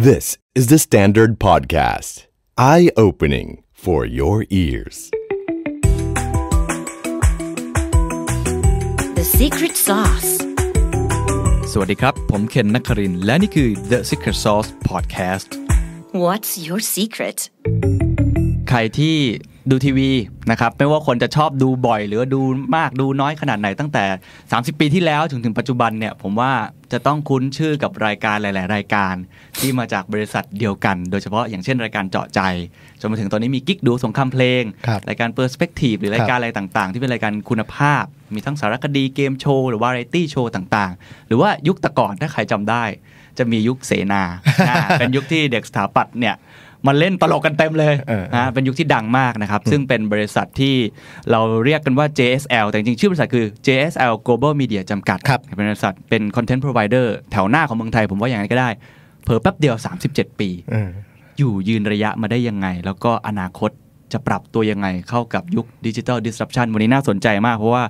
This is the Standard Podcast, eye opening for your ears. The Secret Sauce สวัสดีครับ ผม เคนนักครินทร์และนี่คือ The Secret Sauce Podcast What's your secret ใครที่ดูทีวีนะครับ ไม่ว่าคนจะชอบดูบ่อย หรือดูมากดูน้อยขนาดไหนตั้งแต่ 30 ปีที่แล้วถึงถึงปัจจุบันเนี่ย ผมว่าจะต้องคุ้นชื่อกับรายการหลาย ๆ รายการ ที่มาจากบริษัทเดียวกัน โดยเฉพาะอย่างเช่นรายการเจาะใจจนมาถึงตอนนี้มีกิ๊กดูสงครามเพลง รายการเปอร์สเปกทีฟหรือรายการอะไรต่าง ๆ ที่เป็นรายการคุณภาพมีทั้งสารคดีเกมโชว์หรือวาไรตี้โชว์ต่าง ๆ หรือว่ายุคตะก่อนถ้าใครจำได้ จะมียุคเสนาเป็นยุคที่เด็กสถาปัตย์เนี่ยมันเล่นตลกกันเต็มเลยนะเป็นยุคที่ดังมากนะครับ ซึ่งเป็นบริษัทที่เราเรียกกันว่า JSL แต่จริงชื่อบริษัทคือ JSL Global Media จำกัดเป็นบริษัทเป็นคอนเทนต์พรีเวเดอร์แถวหน้าของเมืองไทย ผมว่าอย่างนร้ก็ได้ เพ่แป๊บเดียว 37 ปี อยู่ยืนระยะมาได้ยังไง แล้วก็อนาคตจะปรับตัวยังไงเข้ากับยุคดิจิทัลดิสรัปชันวันนี้น่าสนใจมากเพราะว่า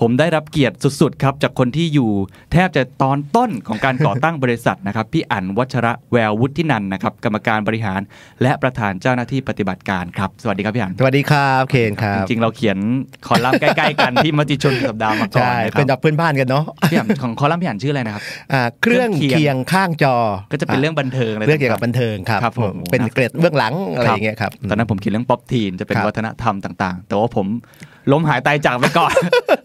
ผมได้รับเกียรติสุดๆครับ จากคนที่อยู่แทบจะตอนต้นของการก่อตั้งบริษัทนะครับพี่อั๋นวัชระแวววุฒินันนะครับกรรมการบริหารและประธานเจ้าหน้าที่ปฏิบัติการครับ สวัสดีครับพี่อั๋นสวัสดีครับเคนครับจริงๆเราเขียนคอลัมน์ใกล้ ๆกันที่มติชนสัปดาห์มาก่อนเป็นแับเพื่อนบ้านกันเนาะพี่อั๋นของคอลัมน์พี่อั๋นชื่ออะไรนะครับเครื่องเคียงข้างจอก็จะเป็นเรื่องบันเทิงเรื่องเกี่ยวกับบันเทิงครับเป็นเกร็ดเบื้องหลังอะไรอย่างเงี้ยครับตอนนั้นผมเขียนเรื่องป๊อปทีจีนจะเป็นวัฒนธรรมต่างๆ แต่ว่าผมล้มหายตายจากไปก่อน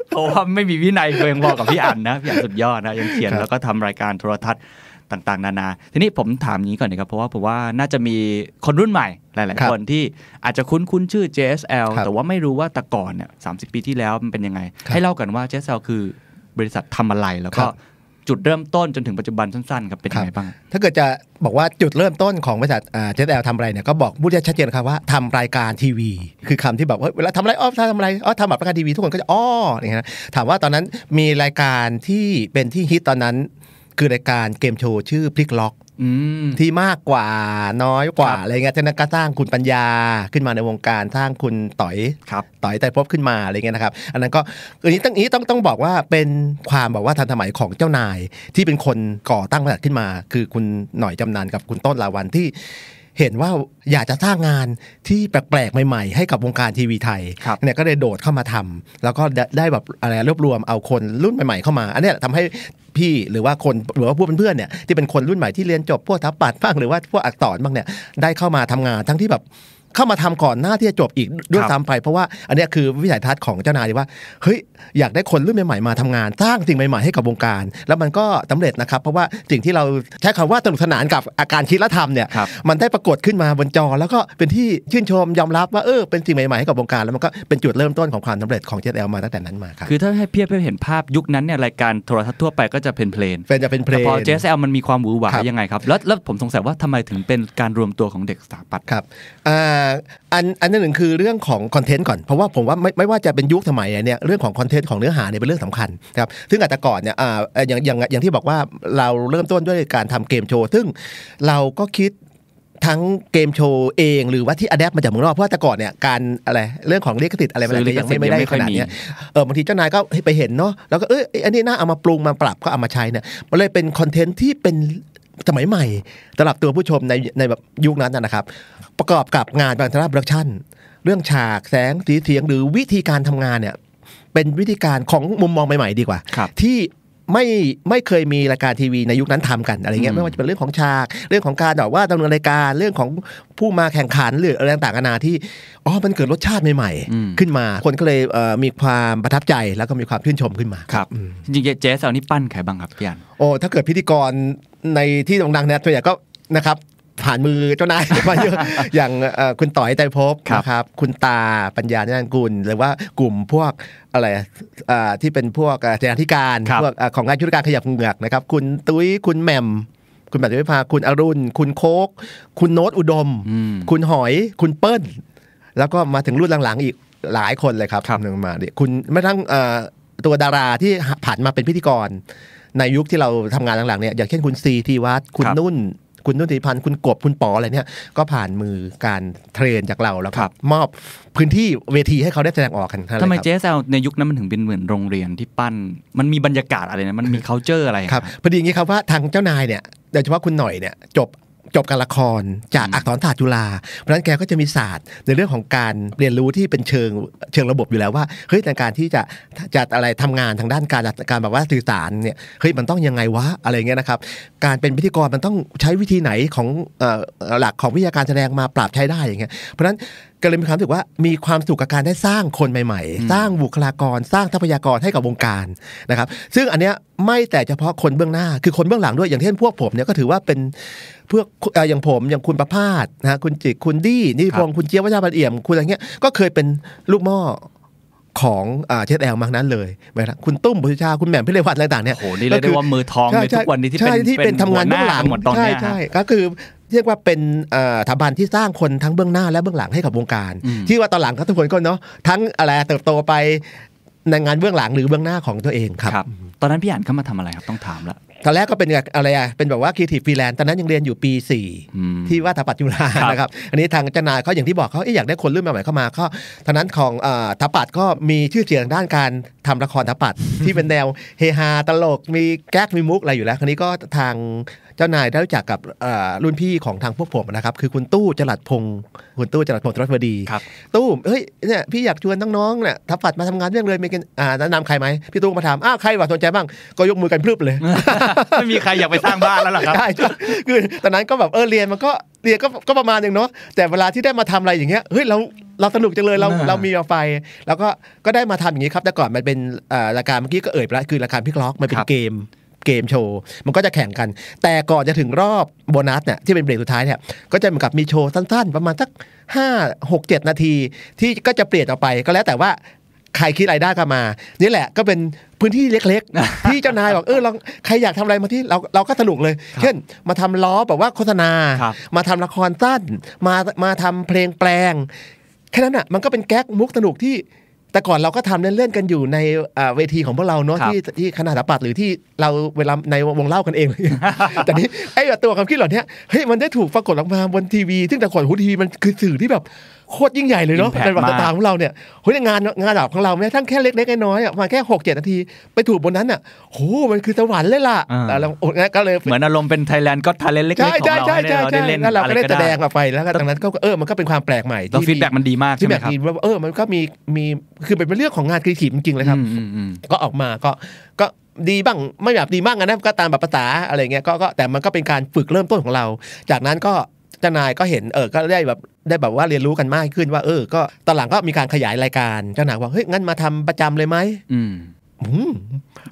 เพราะว่าไม่มีวินัยเพียงพอกับพี่อันนะพี่อันสุดยอดนะยังเขียนแล้วก็ทำรายการโทรทัศน์ต่างๆ นานา ทีนี้ผมถามนี้ก่อนนะครับเพราะว่าผมว่าน่าจะมีคนรุ่นใหม่หลาย ๆ คนที่อาจจะคุ้นคุ้นชื่อ JSL แต่ว่าไม่รู้ว่าแต่ก่อนเนี่ยสาปีที่แล้วมันเป็นยังไง ให้เล่ากันว่า JSL คือ บริษัททำอะไรแล้วก็จุดเริ่มต้นจนถึงปัจจุบันสั้นๆครับเป็นยังไงบ้าง ถ้าเกิดจะบอกว่าจุดเริ่มต้นของบริษัทเจสแอลทำอะไรเนี่ยก็บอกพูดชัดเจนครับว่าทำรายการทีวีคือคำที่แบบว่าเวลาทำอะไรอ๋อทำอะไรอ๋อทำแบบรายการทีวีทุกคนก็จะอ๋อนี่าะเียถามว่าตอนนั้นมีรายการที่เป็นที่ฮิตตอนนั้น คือรายการเกมโชว์ชื่อพลิกล็อกที่มากกว่าน้อยกว่าอะไรเงี้ยฉะนั้นก็สร้างคุณปัญญาขึ้นมาในวงการ สร้างคุณต่อยต่อยแต่พบขึ้นมาอะไรเงี้ยนะครับ อันนั้นก็อันนี้ต้องนี้ต้องต้องบอกว่าเป็นความบอกว่าทันสมัยของเจ้านายที่เป็นคนก่อตั้งบริษัทขึ้นมา คือคุณหน่อยจำนานกับคุณต้นลาวันที่เห็นว่าอยากจะสร้างงานที่แปลกๆใหม่ ๆ ให้กับวงการทีวีไทยเนี่ยก็เลยโดดเข้ามาทำแล้วก็ได้แบบอะไรรวบรวมเอาคนรุ่นใหม่ ๆ เข้ามา อันนี้ทำให้พี่หรือว่าคนหรือว่าพวกเพื่อนๆเนี่ยที่เป็นคนรุ่นใหม่ที่เรียนจบพวกทับปัดบ้างหรือว่าพวกอักษรบ้างเนี่ยได้เข้ามาทำงานทั้งที่แบบเข้ามาทำก่อนหน้าที่จะจบอีกด้วยซ้ำไปเพราะว่าอันนี้คือวิสัยทัศน์ของเจ้านายว่าเฮ้ยอยากได้คนรุ่นใหม่ ๆมาทำงานสร้างสิ่งใหม่ ๆ ให้กับวงการ แล้วมันก็สาเร็จนะครับเพราะว่าสิ่งที่เราใช้คำว่าสนุกสนานกับอาการคิดและทำเนี่ยมันได้ปรากฏขึ้นมาบนจอ แล้วก็เป็นที่ชื่นชมยอมรับว่าเออเป็นสิ่งใหม่ๆให้กับวงการแล้วมันก็เป็นจุดเริ่มต้นของความสาเร็จของเจสแอลมาตั้งแต่นั้นมาครับคือถ้าให้เพียบเพเห็นภาพยุคนั้นเนี่ยรายการโทรทัศน์ทั่วไปก็จะเป็นเพลงเป็นจะเป็นเพลงพอเจสแอลมันมีความหวือหวายังไงครับแล้วแล้วผมสงสัยว่าทำไมถึงเป็นการรวมตัวของเด็กสถาปัตย์ครับอ่าอันอันหนึ่งคือเรื่องของคอนเทนต์ก่อนเพราะว่าผมว่าไม่ไม่ว่าจะเป็นยุคสมัยเนี่ยเรื่องของคอนเทนต์ของเนื้อหาเนี่ยเป็นเรื่องสำคัญนะครับซึ่งอาจจะก่อนเนี่ยอ่าอย่างอย่างอย่างที่บอกว่าเราเริ่มต้นด้วยการทำเกมโชว์ซึ่งเราก็คิดทั้งเกมโชว์เองหรือว่าที่อัดแอปมาจากมืองนอกเพราะแต่ก่อนเนี่ยการอะไรเรื่องของเลขสิทธิ์อะไรอะไรยังไม่ได้ขนาดนี้เออบางทีเจ้านายก็ไปเห็นเนาะแล้วก็เอออันนี้น่าเอามาปรุงมาปรับก็เอามาใช้เนี่ยมันเลยเป็นคอนเทนต์ที่เป็นสมัยใหม่สำหรับตัวผู้ชมในในแบบยุคนั้นนะครับประกอบกับงานบางทราบรักชั่นเรื่องฉากแสงสีเสียงหรือวิธีการทำงานเนี่ยเป็นวิธีการของมุมมองใหม่ ๆ ดีกว่าที่ไม่ไม่เคยมีรายการทีวีในยุคนั้นทำกัน อะไรเงี้ยไม่ว่าจะเป็นเรื่องของฉาก เรื่องของการแบบว่าดำเนินรายการเรื่องของผู้มาแข่งขันหรืออะไรต่างๆนานาที่อ๋อมันเกิดรสชาติใหม่ ๆ ขึ้นมา คนก็เลยมีความประทับใจแล้วก็มีความชื่นชมขึ้นมาครับจริงๆเจ๊สาวนี่ปั้นใครบ้างครับพี่อันโอ้ถ้าเกิดพิธีกรในที่ดังๆเนี่ยตัวอย่างก็นะครับผ่านมือเจ้านายมาเยอะอย่างคุณต่อยใจพบนะครับ คุณตาปัญญาเนี่ยกุลหรือว่ากลุ่มพวกอะไรที่เป็นพวกเจ้าธิการพวกของงานชุดการขยับเงือกนะครับคุณตุ้ยคุณแหม่ม คุณแบบว่พาคุณอรุณ คุณโคก คุณโน้ตอุดม คุณหอยคุณเปิ้ลแล้วก็มาถึงรุ่นหลังๆอีกหลายคนเลยครับหนึ่งมาดิคุณไม่ทั้งตัวดาราที่ผ่านมาเป็นพิธีกร ในยุคที่เราทำงานหลังๆเนี่ยอย่างเช่นคุณซีทีวัตคุณนุ่นคุณนุติพันธ์คุณกบคุณปออะไรเนี่ยก็ผ่านมือการเทรนจากเราแล้วครับมอบพื้นที่เวทีให้เขาได้แสดงออกกันทำไมเจสเอลในยุคนั้นมันถึงเป็นเหมือนโรงเรียนที่ปั้นมันมีบรรยากาศอะไรนะมันมีเ้าเจอร์อะไรครับพอดีอย่างนี้ครับว่าทางเจ้านายเนี่ยโดยเฉพาะคุณหน่อยเนี่ยจบจบการละครจากอักษรศาสตร์จุฬาเพราะนั้นแกก็จะมีศาสตร์ ในเรื่องของการเรียนรู้ที่เป็นเชิงเชิงระบบอยู่แล้วว่าเฮ้ยในการที่จะจะอะไรทำงานทางด้านการการแบบว่าสื่อสารเนี่ยเฮ้ยมันต้องยังไงวะ อะไรเงี้ยนะครับ การเป็นพิธีกรมันต้องใช้วิธีไหนของหลักของวิทยาการแสดงมาปรับใช้ได้อย่างเงี้ยเพราะนั้นก็เลยมีความรู้สึกว่ามีความสุขกับการได้สร้างคนใหม่ๆ สร้างบุคลากรสร้างทรัพยากรให้กับวงการนะครับซึ่งอันเนี้ยไม่แต่เฉพาะคนเบื้องหน้า คือคนเบื้องหลังด้วยอย่างเช่นพวกผมเนี่ยก็ถือว่าเป็นพวกออย่างผมอย่างคุณประพาสนะคุณจิกคุณดี้นิพงคุณเจี๊ยบวัชรพันเอี่ยม คุณอะไรเงี้ยก็เคยเป็นลูกม่อของเชฟแอลมากนั้นเลยไปครับคุณตุ้มบุษชาคุณแหม่มพิเรวัตอะไรต่างเนี่ยโอ้โหนี่เรียกได้ว่ามือทองในทุกวันนี้ที่เป็นที่เป็นทำงานเบื้องหลังใช่ใช่ก็คือเรียกว่าเป็นสถาบันที่สร้างคนทั้งเบื้องหน้าและเบื้องหลังให้กับวงการ ที่ว่าตอนหลังก็ทุกคนก็เนาะทั้งอะไรเติบโตไปในงานเบื้องหลังหรือเบื้องหน้าของตัวเองครับ ตอนนั้นพี่อ่านเข้ามาทำอะไรครับต้องถามละตอนแรกก็เป็นอะไรอ่ะเป็นแบบว่าครีเอทีฟฟรีแลนซ์ตอนนั้นยังเรียนอยู่ปี 4 ที่ว่าถาปัตจุฬานะครับอันนี้ทางเจ้านายเขาอย่างที่บอกเขาอยากได้คนรุ่นใหม่เข้ามาเขาตอนนั้นของถาปัตก็มีชื่อเสียงด้านการทำละครถาปัตที่เป็นแนวเฮฮาตลกมีแก๊กมีมุกอะไรอยู่แล้วคราวนี้ก็ทางเจ้านายได้รู้จักกับรุ่นพี่ของทางพวกผมนะครับคือคุณตู้จรัดพงศ์คุณตู้จรัดพงศ์ตรัสวดีตู้เฮ้ยเนี่ยพี่อยากชวนน้องๆเนี่ยทับฝัดมาทำงานเรื่องเลยมีกันอ่าแนะนำใครไหมพี่ตู้มาถามอ้าวใครวะสนใจบ้างก็ยกมือกันพรึบเลยไม่มีใครอยากไปสร้างบ้านแล้วหรอครับใช่คือตอนนั้นก็แบบเออเรียนมันก็เรียนก็ก็ประมาณนึงเนาะแต่เวลาที่ได้มาทำอะไรอย่างเงี้ยเฮ้ยเราเราสนุกจังเลยเราเรามีไฟแล้วก็ก็ได้มาทำอย่างนี้ครับ แต่ก่อนมันเป็นรายการเมื่อกี้ก็เอ่ยไปแล้วคือรายการพิกล็อกมันเป็นเกมเกมโชว์มันก็จะแข่งกันแต่ก่อนจะถึงรอบโบนัสเนี่ยที่เป็นเบรกสุดท้ายเนี่ยก็จะเหมือนกับมีโชว์สั้นๆ ประมาณสัก5 6 7นาทีที่ก็จะเปลี่ยนออกไป ก็แล้วแต่ว่าใครคิดอะไรได้ก็มานี่แหละก็เป็นพื้นที่เล็กๆที่เจ้านายบอกเออลองใครอยากทำอะไรมาที่เราเราก็สนุกเลย เช่นมาทำล้อแบบว่าโฆษณามาทำละครสั้นมามาทำเพลงแปลงแค่นั้นอ่ะมันก็เป็นแก๊กมุกสนุกที่แต่ก่อนเราก็ทำเล่นๆกันอยู่ในเวทีของพวกเราเนาะที่ที่คณะสถาปัตย์หรือที่เราเวลาในวงเล่ากันเอง แต่นี้ไอ้ตัวความคิดเหล่านี้เฮ้ยมันได้ถูกปรากฏออกมาบนทีวีซึ่งแต่ก่อนหูทีวีมันคือสื่อที่แบบโคตรยิ่งใหญ่เลยเนาะการบัตรรมของเราเนี่ยเฮ้ยงานงานดับของเราแม้ทั้งแค่เล็กๆ น้อยๆมาแค่หกเจ็ดนาทีไปถูกบนนั้นอ่ะโหมันคือสวรรค์เลยล่ะแล้วก็เลยเหมือนอารมณ์เป็นไทยแลนด์ก็ทาเลนเล็กๆของเราใช่ใช่ใช่นั่นเราก็ได้แสดงออกไปแล้วก็ดังนั้นก็เออมันก็เป็นความแปลกใหม่ที่ฟีดแบ็กมันดีมากที่แบบดีว่าเออมันก็มีมีคือเป็นเรื่องของงานครีเอทีฟจริงๆเลยครับก็ออกมาก็ ก็ดีบ้างไม่แบบดีบ้างนะก็ตามแบบภาษาอะไรเงี้ยก็แต่มันก็เป็นการฝึกเริ่มต้นของเรา จากนั้นก็เจ้านายก็เห็นเออ ก็ได้แบบได้แบบว่าเรียนรู้กันมากขึ้นว่า เออ ก็ตอนหลังก็มีการขยายรายการเจ้านายว่า เฮ้ย งั้นมาทำประจำเลยไหม อืม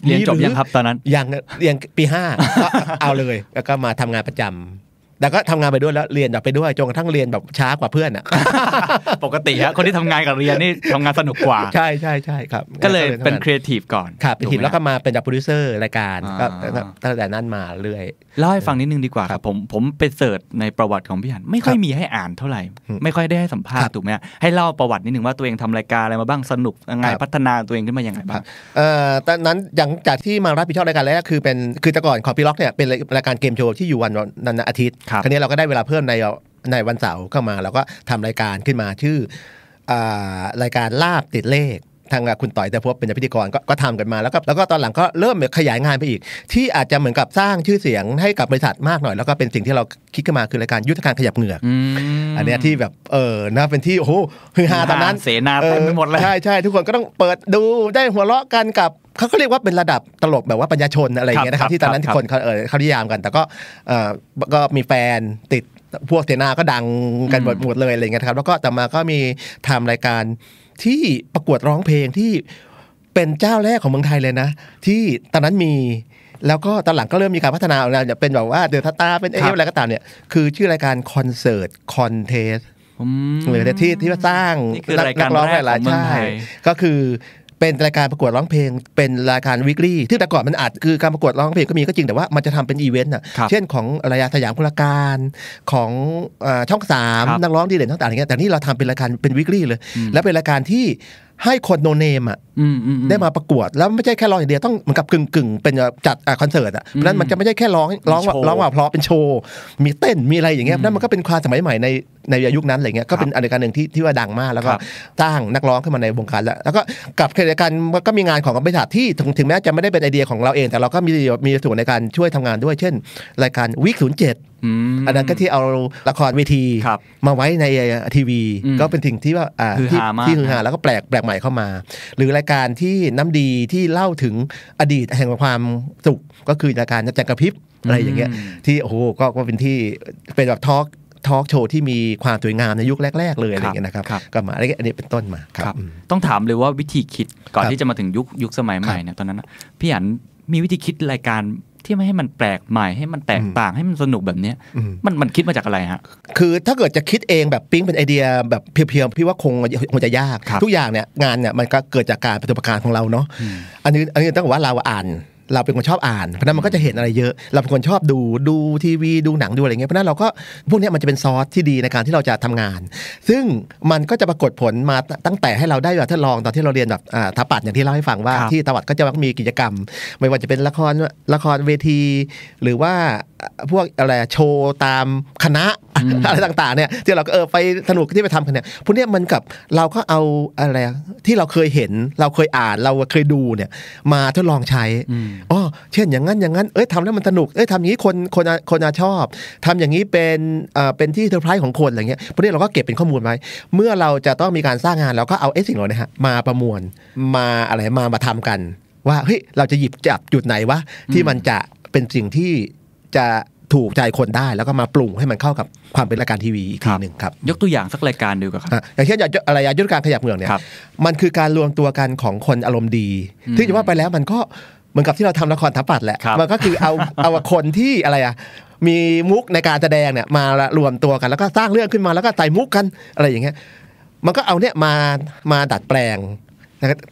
เรียนจบยังครับ ตอนนั้นยังเรียนปีห้าก็เอาเลย แล้วก็มาทำงานประจำแต่ก็ทำงานไปด้วยแล้วเรียนแบบไปด้วยจนกระทั่งเรียนแบบช้ากว่าเพื่อนอ่ะปกติฮะคนที่ทำงานกับเรียนนี่ทำงานสนุกกว่า ใช่ใช่ใช่ครับ ก็เลยเป็นครีเอทีฟก่อน ครับครีเอทีฟแล้วก็มาเป็นจับโปรดิวเซอร์รายการก็ตั้งแต่นั้นมาเรื่อยเล่าให้ฟังนิดนึงดีกว่าครับ ผมผมไปเสิร์ชในประวัติของพี่หันไม่ค่อยมีให้อ่านเท่าไหร่ ไม่ค่อยได้ให้สัมภาษณ์ถูกไหมให้เล่าประวัตินิดนึงว่าตัวเองทำรายการอะไรมาบ้างสนุกยังไงพัฒนาตัวเองขึ้นมายังไงบ้างเอ่อตอนนั้นหลังจากที่มารับผิดชอบรายการแรกคือเป็นคือแต่ก่อนขอพี่ล็อกเนี่ยเป็นรายการเกมโชว์ที่อยู่วันนันอาทิตย์ครับ้นี้เราก็ได้เวลาเพิ่มในในวันเสาร์เข้ามาเราก็ทำรายการขึ้นมาชื่อรายการลาบติดเลขทางคุณต่อย แต่พบเป็นพิธีกรก็ทำกันมาแล้วก็แล้วก็ตอนหลังก็เริ่มขยายงานไปอีก ที่อาจจะเหมือนกับสร้างชื่อเสียงให้กับบริษัทมากหน่อย แล้วก็เป็นสิ่งที่เราคิดขึ้นมาคือ รายการยุทธการขยับเหงือก อันนี้ที่แบบ เออนะเป็นที่โอ้โหฮือฮาตอนนั้นเสนาเต็มไปหมดเลยใช่ใช่ ทุกคนก็ต้องเปิดดูได้หัวเราะกันกับเขาเรียกว่าเป็นระดับตลกแบบว่าปัญญาชนอะไรเงี้ยนะครับ ที่ตอนนั้นคนเขาเออเขาดียามกัน แต่ก็เออก็มีแฟนติดพวกเทนาก็ดังกันหมดหมดเลยอะไรเงี้ยครับ แล้วก็ต่อมาก็มีทำรายการที่ประกวดร้องเพลงที่เป็นเจ้าแรกของเมืองไทยเลยนะ ที่ตอนนั้นมีแล้วก็ตอนหลังก็เริ่มมีการพัฒนาอแล้วเป็นแบบว่าเดือดตาเป็นเอฟอะไรก็ตามเนี่ย คือชื่อรายการคอนเสิร์ตคอนเทสหือที่ที่สร้างนักร้องหลายใช่ ก็คือเป็นรายการประกวดร้องเพลงเป็นรายการวิกฤตที่แต่ก่อนมันอาจคือการประกวดร้องเพลงก็มีก็จริง แต่ว่ามันจะทำเป็นอีเวนต์อ่ะเช่นของระยะสยามพุลการของช่องสามนักร้องดีเด่นต่างๆอย่างเงี้ยแต่นี่เราทำเป็นรายการเป็นวิกฤตเลยและเป็นรายการที่ให้คนโนเนมอ่ะได้มาประกวด แล้วไม่ใช่แค่ร้องอย่างเดียวต้องเหมือนกับกึ่งกึ่งเป็นจัดคอนเสิร์ตอ่ะเพราะนั้นมันจะไม่ใช่แค่ร้องร้องร้องว่าเพราะเป็นโชว์มีเต้นมีอะไรอย่างเงี้ยนั้นมันก็เป็นความสมัยใหม่ในในยุคนั้นอะไรเงี้ยก็เป็นอะไรการหนึ่งที่ที่ว่าดังมากแล้วก็สร้างนักร้องขึ้นมาในวงการแล้วแล้วก็กับริจการก็มีงานของบริษัทที่ถึงถึงแม้จะไม่ได้เป็นไอเดียของเราเองแต่เราก็มีมีส่วนในการช่วยทำงานด้วย เช่นรายการวิกศูนย์เจ็ดอันนั้นก็ที่เอาละครเวทีมาไว้ในทีวี ก็เป็นสิ่งที่ว่าที่ที่ฮือฮาแล้วก็แปลกแปลกใหม่เข้ามา หรือรายการที่น้ำดีที่เล่าถึงอดีตแห่งความสุขก็คือรายการจักรพิบอะไรอย่างเงี้ยที่โอ้โห ก็เป็นที่เป็นแบบทอล์กทอล์กโชว์ที่มีความสวยงามในยุคแรก ๆ เลยอะไรเงี้ยนะครับก็มาอะไรอันนี้เป็นต้นมาครับ ต้องถามเลยว่าวิธีคิดก่อนที่จะมาถึงยุคยุคสมัยใหม่เนี่ยตอนนั้นพี่อันมีวิธีคิดรายการที่ไม่ให้มันแปลกใหม่ให้มันแตกต่างให้มันสนุกแบบนี้มันมันคิดมาจากอะไรฮะคือถ้าเกิดจะคิดเองแบบปิ๊งเป็นไอเดียแบบเพียวๆพี่ว่าคงคงจะยาก ทุกอย่างเนี่ยงานเนี่ยมันก็เกิดจากการประสบการณ์ของเราเนาะ อันนี้อันนี้ต้องบอกว่าเราอ่านเราเป็นคนชอบอ่านเพราะนั้นมันก็จะเห็นอะไรเยอะเราเป็นคนชอบดูดูทีวีดูหนังดูอะไรเงี้ยเพราะนั้นเราก็พวกนี้มันจะเป็นซอสที่ดีในการที่เราจะทำงาน ซึ่งมันก็จะปรากฏผลมาตั้งแต่ให้เราได้แบบทดลองตอนที่เราเรียนแบบถาปัดอย่างที่เล่าให้ฟังว่า ที่ตวัดก็จะมีกิจกรรม ไม่ว่าจะเป็นละครละครเวที หรือว่าพวกอะไรโชว์ตามคณะอะไรต่างๆเนี่ยที่เราก็เออไปสนุกที่ไปทำกันเนี่ยพวกนี้มันกับเราก็เอาอะไรที่เราเคยเห็น เราเคยอ่านเราเคยดูเนี่ยมาทดลองใช้อ๋อเช่นอย่างนั้นอย่างนั้นเอ้ยทำแล้วมันสนุกเอ้ยทำอย่างนี้คนคนคนชอบ ทำอย่างนี้เป็นอ่าเป็นที่เซอร์ไพรส์ของคนอะไรเงี้ยพวกนี้เราก็เก็บเป็นข้อมูลไว้เมื่อเราจะต้องมีการสร้างงานเราก็เอาไอ้สิ่งเหล่านี้ฮะมาประมวลมาอะไรมามาทำกัน ว่าเฮ้ยเราจะหยิบจับจุดไหนวะที่มันจะเป็นสิ่งที่จะถูกใจคนได้แล้วก็มาปรุงให้มันเข้ากับความเป็นรายการทีวีอีกทีหนึ่งครับ ยกตัวอย่างสักรายการดูกันครับอย่างเช่นอะไรยาุทธการขยับเมืองเนี่ยมันคือการรวมตัวกันของคนอารมณ์ดีที่จะว่าไปแล้วมันก็เหมือนกับที่เราทำละครทับปัดแหละมันก็คือเอาเอาคนที่อะไรอะมีมุกในการแสดงเนี่ยมารวมตัวกัน แล้วก็สร้างเรื่องขึ้นมาแล้วก็ใส่มุกกันอะไรอย่างเงี้ยมันก็เอาเนี่ยมามาดัดแปลง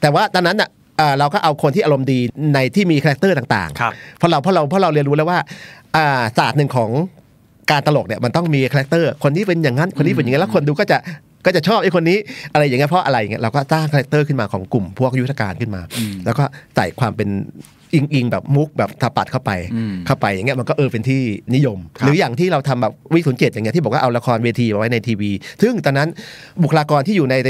แต่ว่าตอนนั้นอ่ะเราก็เอาคนที่อารมณ์ดีในที่มีคาแรคเตอร์ต่างๆเพราะเราเพราะเราเพราะเราเรียนรู้แล้วว่าศาสตร์หนึ่งของการตลกเนี่ยมันต้องมีคาแรคเตอร์คนนี้เป็นอย่างนั้นคนนี้เป็นอย่างนี้แล้วคนดูก็จะก็จะชอบไอ้คนนี้อะไรอย่างเงี้ยเพราะอะไรเงี้ยเราก็สร้างคาแรคเตอร์ขึ้นมาของกลุ่มพวกยุทธการขึ้นมา แล้วก็ใส่ความเป็นอิงอิงแบบมุกแบบถปัดเข้าไปเข้าไปอย่างเงี้ยมันก็เออเป็นที่นิยม หรืออย่างที่เราทำแบบวิสุน์เจตดอย่างเงี้ยที่บอกว่าเอาละครเวทีมาไว้ในทีวี ซึ่งตอนนั้นบุคลากรที่อยู่ในเ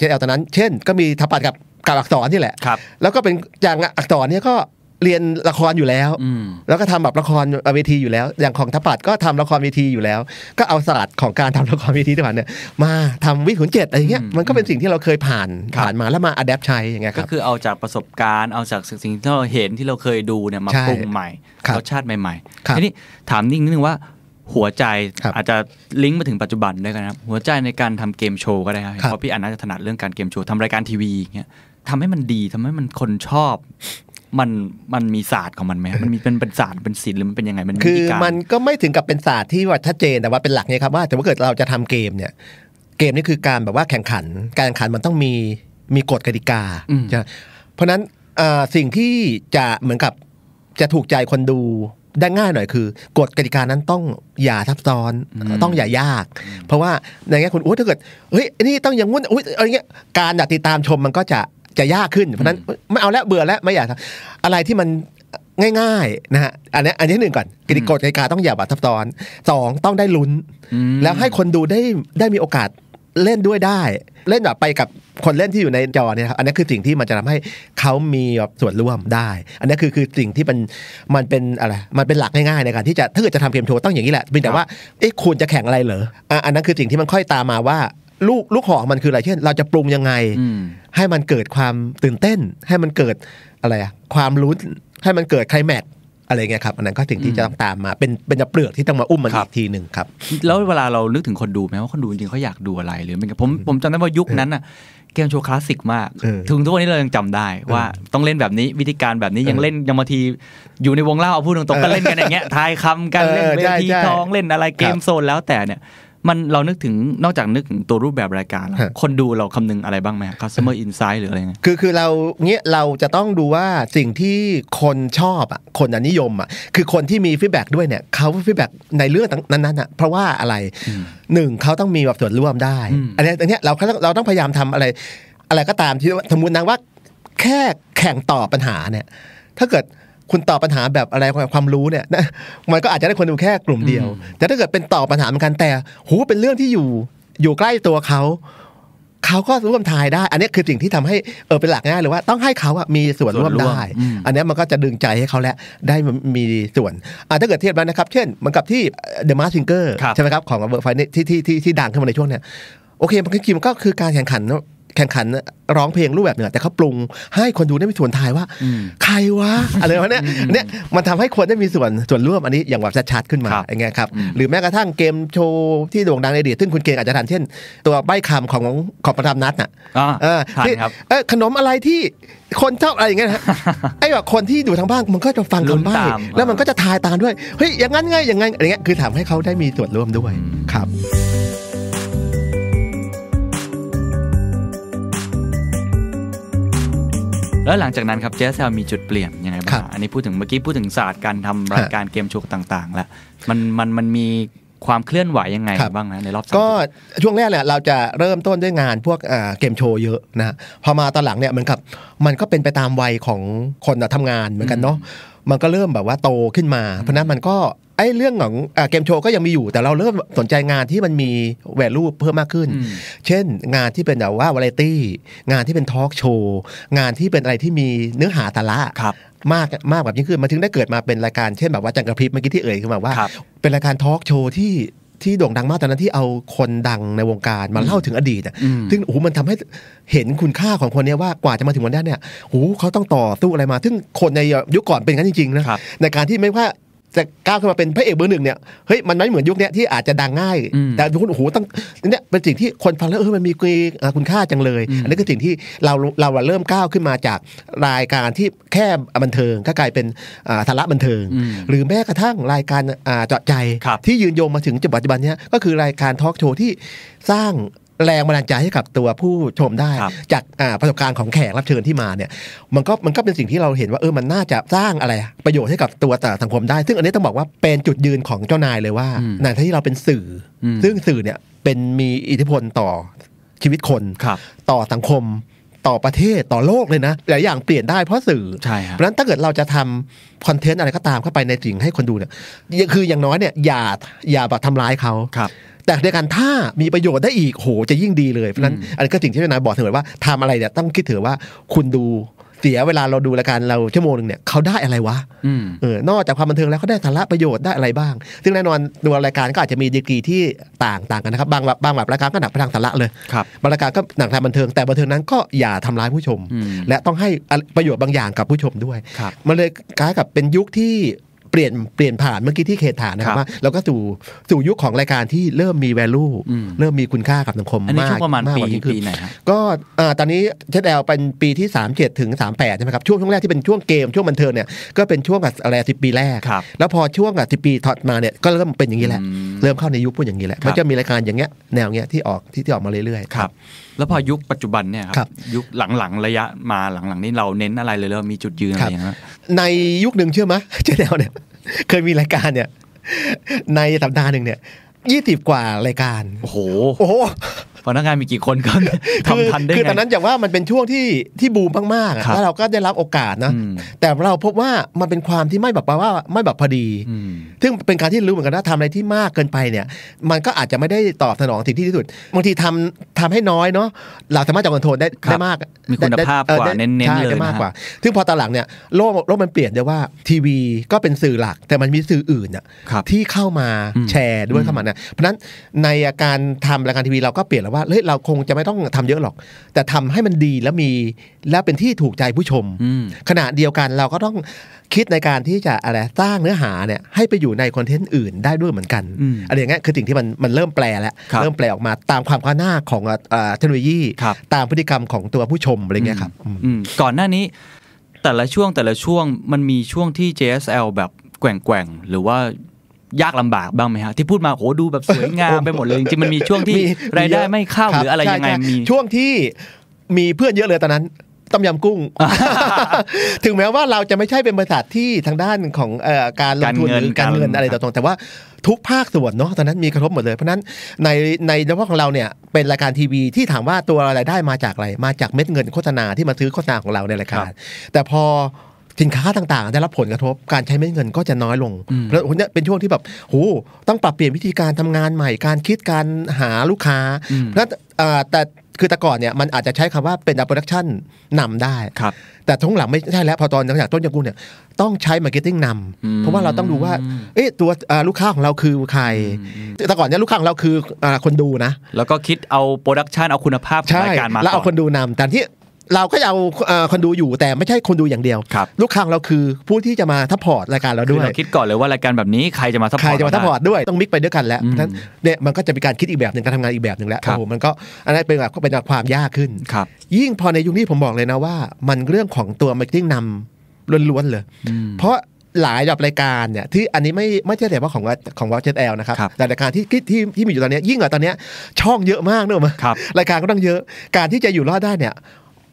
จเอลตอนนั้น เช่น ก็มีถปัดกับกับอักษรนี่แหละ แล้วก็เป็นอย่างอักษรเนี่ยก็เรียนละครอยู่แล้วแล้วก็ทำแบบละครเวทีอยู่แล้ว อย่างของทัปัดก็ทำละครเวทีอยู่แล้ว ก็เอาศาสตร์ของการทำละครเวทีที่ผ่านเนี่ยมาทำวิขุนเจ็ดอะไรเงี้ยมันก็เป็นสิ่งที่เราเคยผ่านผ่านมาแล้วมาอัดแอปใช้อย่างเงี้ยครับก็คือเอาจากประสบการณ์เอาจากสิ่งที่เราเห็นที่เราเคยดูเนี่ยมาปรุงใหม่รสชาติใหม่ๆทีนี้ถามนิ่งนิดนึงว่าหัวใจอาจจะลิงก์มาถึงปัจจุบันด้วยกันครับหัวใจในการทำเกมโชว์ก็ได้ครับเพราะพี่อันน่าจะถนัดเรื่องการเกมโชว์ทำรายการทีวีเงี้ยทำให้มันดีทำให้มันคนชอบมันมันมีศาสตร์ของมันไหมมันมีเป็นเป็นศาสตร์เป็นศิลป์หรือมันเป็นยังไงมันคือมันก็ไม่ถึงกับเป็นศาสตร์ที่ว่าชัดเจนแต่ว่าเป็นหลักเนี่ยครับว่า แต่ว่าเกิดเราจะทำเกมเนี่ยเกมนี่คือการแบบว่าแข่งขัน การแข่งขันมันต้องมีมีกฎกติกาเพราะนั้นสิ่งที่จะเหมือนกับ จะถูกใจคนดูได้ง่ายหน่อยคือ กฎกติกานั้นต้องอย่าทับซ้อนต้องอย่ายาก เพราะว่าในแง่คุณอ้ถ้าเกิดเฮ้ยนี่ต้องอย่างงุ้นอุ้ยอะไรเงี้ยการติดตามชมมันก็จะจะยากขึ้น เพราะนั้นไม่เอาแล้วเบื่อแล้วไม่อยากทำอะไรที่มันง่ายๆนะฮะอันนี้อันนี้หนึ่งก่อนกติกฎกติกาต้องอย่าบาดทับตอนสองต้องได้ลุ้น แล้วให้คนดูได้ได้มีโอกาสเล่นด้วยได้ เล่นแบบไปกับคนเล่นที่อยู่ในจอเนี่ยครับอันนี้คือสิ่งที่มันจะทำให้เขามีแบบส่วนร่วมได้ อันนี้คือคือสิ่งที่มันมันเป็นอะไรมันเป็นหลักง่ายๆในการที่จะถ้าเกิดจะทำเกมโชว์ต้องอย่างนี้แหละเพียงแต่ว่าเอ๊ะคุณจะแข่งอะไรเหรออันนั้นคือสิ่งที่มันค่อยตามมาว่าลูกลูกหอมันคืออะไรเช่น เราจะปรุงยังไงให้มันเกิดความตื่นเต้นให้มันเกิดอะไรอะความรู้ให้มันเกิดไคลแมทอะไรเงี้ยครับอันนั้นก็ถึงที่จะต้องตามมาเป็นเป็นจะเปลือกที่ต้องมาอุ้มมันอีกทีหนึ่งครับแล้วเวลาเรานึกถึงคนดูไหมว่าคนดูจริงเขาอยากดูอะไรหรือเป็นผมผมจำได้ว่ายุคนั้นอ่ะเกมโชว์คลาสสิกมาก ถึงทุกวันนี้เรายังจำได้ว่า ต้องเล่นแบบนี้ วิธีการแบบนี้ยังเล่นยังมาทีอยู่ในวงเล่าเอาพูดตรงๆก็เล่นกันอย่างเงี้ยทายคำกันเล่นเวทีทองเล่นอะไรเกมโซนแล้วแต่เนี่ยมันเรานึกถึงนอกจากนึกถึงตัวรูปแบบรายการคนดูเราคำนึงอะไรบ้างไหมค customer insight หรืออะไรเงี้ยคือคือเราเนี้ยเราจะต้องดูว่าสิ่งที่คนชอบอ่ะคนนิยมอ่ะคือคนที่มีฟีดแบ็ด้วยเนี่ย เขาฟีดแบ็ในเรื่องนั้นๆอ่ะเพราะว่าอะไรหนึ่งเขาต้องมีแบบส่วนร่วมได้อันนี้องนนี้เราเราต้องพยายามทำอะไร อะไรก็ตามที่สมมตินะว่า แค่แข่งต่อปัญหาเนี่ย ถ้าเกิดคุณตอบปัญหาแบบอะไรความรู้เนี่ยนะมันก็อาจจะได้คนดูแค่กลุ่มเดียว แต่ถ้าเกิดเป็นตอบปัญหาเหมือนกันแต่ หูเป็นเรื่องที่อยู่ อยู่ใกล้ตัวเขา เขาก็ร่วมทายได้ อันนี้คือสิ่งที่ทำให้เออเป็นหลักง่ายเลยว่าต้องให้เขาอะมีส่วนร่วมได้ อันนี้มันก็จะดึงใจให้เขาและได้มีส่วนอถ้าเกิดเทียบแล้วนะครับ เช่นเหมือนกับที่เดะมาร์ชิงเกอร์ใช่ไหมครับของเบอร์ไฟที่ที่ที่ดังขึ้นมาในช่วงเนี้ยโอเคมันก็คือการแข่งขันแข่งขันร้องเพลงรูปแบบหนึ่งแต่เขาปรุงให้คนดูได้มีส่วนทายว่า ใครวะ อะไรวะเนี่ยเนี่ยมันทำให้คนได้มีส่วนส่วนร่วมอันนี้อย่างแบบชัดๆขึ้นมาอย่างเงี้ยครับ หรือแม้กระทั่งเกมโชว์ที่โด่งดังในอดีตซึ่ง คุณเกฑงอาจจะทันเช่น ตัวใบคำของของประธานนัดน่ะที่เออขนมอะไรที่คนชอบอะไรอย่างเงี้ยไอ้แบบคนที่อยู่ทางบ้านมันก็จะฟังคำใบ้แล้วมันก็จะทายตามด้วยเฮ้ยอย่างงั้นไงอย่างงั้นอะไรเงี้ยคือทำให้เขาได้มีส่วนร่วมด้วยครับแล้วหลังจากนั้นครับเจสแซลมีจุดเปลี่ยนยังไงบ้างอันนี้พูดถึงเมื่อกี้พูดถึงศาสตร์การทำรายการเกมโชว์ต่างๆแล้วมันมันมันมีความเคลื่อนไหวยังไงบ้างนะในรอบก็ช่วงแรกเนี่ยเราจะเริ่มต้นด้วยงานพวกเกมโชว์เยอะนะพอมาตอนหลังเนี่ยเหมือนกับมันก็เป็นไปตามวัยของคนทำงานเหมือนกันเนาะมันก็เริ่มแบบว่าโตขึ้นมาเพราะนั้นมันก็ไอ้เรื่องของเกมโชว์ก็ยังมีอยู่แต่เราเริ่มสนใจงานที่มันมีแวลูเพิ่มมากขึ้นเช่น งานที่เป็นแบบว่าวาไรตี้งานที่เป็นทอล์กโชว์งานที่เป็นอะไรที่มีเนื้อหาะาระมากมากแบบยิ่งขึ้นมันถึงได้เกิดมาเป็นรายการเช่น แบบว่าจังกระพริบเมื่อกี้ที่เอ่ยขึ้นมาว่าเป็นรายการทอล์กโชว์ที่ที่โด่งดังมากตอนนั้นที่เอาคนดังในวงการมาเล่าถึงอดีตอ่ะซึ่งโอ้โหมันทำให้เห็นคุณค่าของคนนี้ว่ากว่าจะมาถึงวันนี้เนี่ยโอ้โหเขาต้องต่อสู้อะไรมาซึ่ง คนในยุคก่อนเป็นกันจริงๆนะในการที่ไม่ว่าจะก้าวขึ้นมาเป็นพระเอกเบอร์หนึ่งเนี่ยเฮ้ยมันไม่เหมือนยุคนี้ที่อาจจะดังง่าย แต่ทุกคนโอ้โหตั้งเนี่ยเป็นสิ่งที่คนฟังแล้วเออมันมีคุณค่าจังเลยอันนี้คือสิ่งที่เราเราเริ่มก้าวขึ้นมาจากรายการที่แค่บันเทิงก็กลายเป็นสาระบันเทิง หรือแม้กระทั่งรายการเจาะใจที่ยืนโยงมาถึงปัจจุบันนี้ก็คือรายการทอล์กโชว์ที่สร้างแรงบันดาลใจให้กับตัวผู้ชมได้จากประสบการณ์ของแขกรับเชิญที่มาเนี่ยมันก็มันก็เป็นสิ่งที่เราเห็นว่าเออมันน่าจะสร้างอะไรประโยชน์ให้กับตัวแต่สังคมได้ซึ่งอันนี้ต้องบอกว่าเป็นจุดยืนของเจ้านายเลยว่า ในที่เราเป็นสื่อ ซึ่งสื่อเนี่ยเป็นมีอิทธิพลต่อชีวิตคนคต่อสังคมต่อประเทศต่อโลกเลยนะหลายอย่างเปลี่ยนได้เพราะสื่อใช่เพราะนั้นถ้าเกิดเราจะทำคอนเทนต์อะไรก็ตามเข้าไปในสิ่งให้คนดูเนี่ยคืออย่างน้อยเนี่ยอย่าอย่าแบบทำร้ายเขาครับแต่ในการถ้ามีประโยชน์ได้อีกโหจะยิ่งดีเลยเพราะนั้นอันนี้ก็สิ่งที่นายบอกเสมอว่าทำอะไรเนี่ยต้องคิดถือว่าคุณดูเสียเวลาเราดูรายการเราชั่วโมงหนึ่งเนี่ยเขาได้อะไรวะเออนอกจากความบันเทิงแล้วเขาได้สาระประโยชน์ได้อะไรบ้าง ซึ่งแน่นอนดูรายการก็อาจจะมีดีกรีที่ต่างต่างกันนะครับบางแบบบางแบบรายการก็หนักไปทางสาระเลยบางรายการก็หนักทางบันเทิงแต่บันเทิงนั้นก็อย่าทำร้ายผู้ชม และต้องให้ประโยชน์บางอย่างกับผู้ชมด้วยมันเลยกลายกับเป็นยุคที่เปลี่ยนเปลี่ยนผ่านเมื่อกี้ที่เขตฐานนะครับว่าเราก็สู่สู่ยุคของรายการที่เริ่มมี value เริ่มมีคุณค่ากับสังคมมากประมาณ่ีปีไหนก็ตอนนี้เชดแอลเป็นปีที่37ถึง38ใช่ไหมครับช่วงช่วงแรกที่เป็นช่วงเกม ช่วงบันเทิงเนี่ยก็เป็นช่วงอะไรสิปีแรก แล้วพอช่วงอะสิปีถัดมาเนี่ยก็เริ่มเป็นอย่างนี้แหละ เริ่มเข้าในยุคพวกอย่างนี้แหละมันจะมีรายการอย่างเงี้ยแนวเงี้ยที่ออกที่ที่ออกมาเรื่อยๆครับแล้วพอยุคปัจจุบันเนี่ยครับ ยุคหลังๆระยะ มาหลังๆนี้เราเน้นอะไรเลยแล้วมีจุดยืนอะไรอย่างเงี้ยในยุคหนึ่งเชื่อไหมเจ๊แนว เนี่ย เคยมีรายการเนี่ย ในสัปดาห์หนึ่งเนี่ยยี่สิบกว่ารายการ โอ้โหโอ้โหพนักงานมีกี่คนก็ทำทันได้คือตอนนั้นอย่างว่ามันเป็นช่วงที่ที่บูมมากๆ แล้วเราก็ได้รับโอกาสนะ แต่เราพบว่ามันเป็นความที่ไม่แบบว่าไม่แบบพอดี ซึ่งเป็นการที่รู้เหมือนกันว่าทำอะไรที่มากเกินไปเนี่ย มันก็อาจจะไม่ได้ตอบสนองสิ่งที่ที่สุด บางทีทำทำให้น้อยเนาะ เราสามารถจับคอนโทรลได้ได้มากมีคุณภาพกว่าเน้นๆเลยมากกว่าซึ่งพอตอนหลังเนี่ยโลกโลกมันเปลี่ยนได้ว่าทีวีก็เป็นสื่อหลักแต่มันมีสื่ออื่นี่ยที่เข้ามาแชร์ด้วยเข้ามาเนี่ยเพราะนั้นในการทำรายการทีวีเราก็เปลี่ยนล้ว่าเฮ้ยเราคงจะไม่ต้องทำเยอะหรอก แต่ทำให้มันดีแล้วมีแล้วเป็นที่ถูกใจผู้ชมขณะเดียวกันเราก็ต้องคิดในการที่จะอะไรสร้างเนื้อหาเนี่ยให้ไปอยู่ในคอนเทนต์อื่น ได้ด้วยเหมือนกันอะไรอย่างเงี้ยคือสิ่งที่มันมันเริ่มแปลแล้วเริ่มแปลออกมาตามความก้าวหน้าของเทคโนโลยีตามพฤติกรรมของตัวผู้ชมอะไรเงี้ยครับก่อนหน้านี้แต่ละช่วงแต่ละช่วงมันมีช่วงที่ JSL แบบแกว่งๆหรือว่ายากลำบากบ้างไหมฮะที่พูดมาโหดูแบบสวยงามไปหมดเลยจริงมันมีช่วงที่ รายได้ไม่เข้าหรืออะไรยังไงมีช่วงที่มีเพื่อนเยอะเลยตอนนั้นต้มยำกุ้ง ถึงแม้ว่าเราจะไม่ใช่เป็นบริษัทที่ทางด้านของการลงทุนหรือการเงินอะไรต่างๆแต่ว่าทุกภาคส่วนเนาะตอนนั้นมีกระทบหมดเลยเพราะนั้นในในเฉพาะของเราเนี่ยเป็นรายการทีวี ที่ถามว่าตัวรายได้มาจากอะไรมาจากเม็ดเงินโฆษณาที่มาซื้อโฆษณาของเราในรายการแต่พอสินค้าต่างๆ ได้รับผลกระทบการใช้เม็ดเงินก็จะน้อยลงแล้วเนี่ยเป็นช่วงที่แบบโหต้องปรับเปลี่ยนวิธีการทำงานใหม่การคิดการหาลูกค้าแล้วแต่คือแต่ก่อนเนี่ยมันอาจจะใช้คำว่าเป็นอับเลดักชั่นนำได้ครับแต่ทุ่งหลังไม่ใช่แล้วพอตอนอย่างต้นยังกูเนี่ยต้องใช้มาร์เก็ตติ้งนำเพราะว่าเราต้องดูว่าเอ๊ะตัวลูกค้าของเราคือใครแต่ก่อนเนี่ยลูกค้าของเราคือคนดูนะ แล้วก็คิดเอาโปรดักชันเอาคุณภาพของรายการมาแล้วเอาคนดูนำแต่ที่เราก็เอาคนดูอยู่แต่ไม่ใช่คนดูอย่างเดียว ลูกค้าเราคือผู้ที่จะมาทัพพอร์ตรายการเราด้วยเราคิดก่อนเลยว่ารายการแบบนี้ใครจะมาทัพพอร์ตใครจะมาทัพพอร์ตด้วยต้องมิกไปด้วยกันแล้วนั้นเนี่ยมันก็จะมีการคิดอีกแบบหนึ่งการทำงานอีกแบบหนึ่งแล้วโอ้โหมันก็อะไรเป็นแบบเป็นความยากขึ้นยิ่งพอในยุคนี้ผมบอกเลยนะว่า มันเรื่องของตัวมาร์เก็ตติ้งนำล้วนๆเลย เพราะหลายแบบรายการเนี่ยที่อันนี้ไม่ไม่ใช่แต่ว่าของของวอลเจตแอลนะครับแต่รายการที่ที่ที่มีอยู่ตอนนี้ยิ่งกว่าตอนนี้ช่องเยอะมากเนอะมั้ยรายการก็ต้องเยอะการที่จะอยู่รอดได้เนี่ย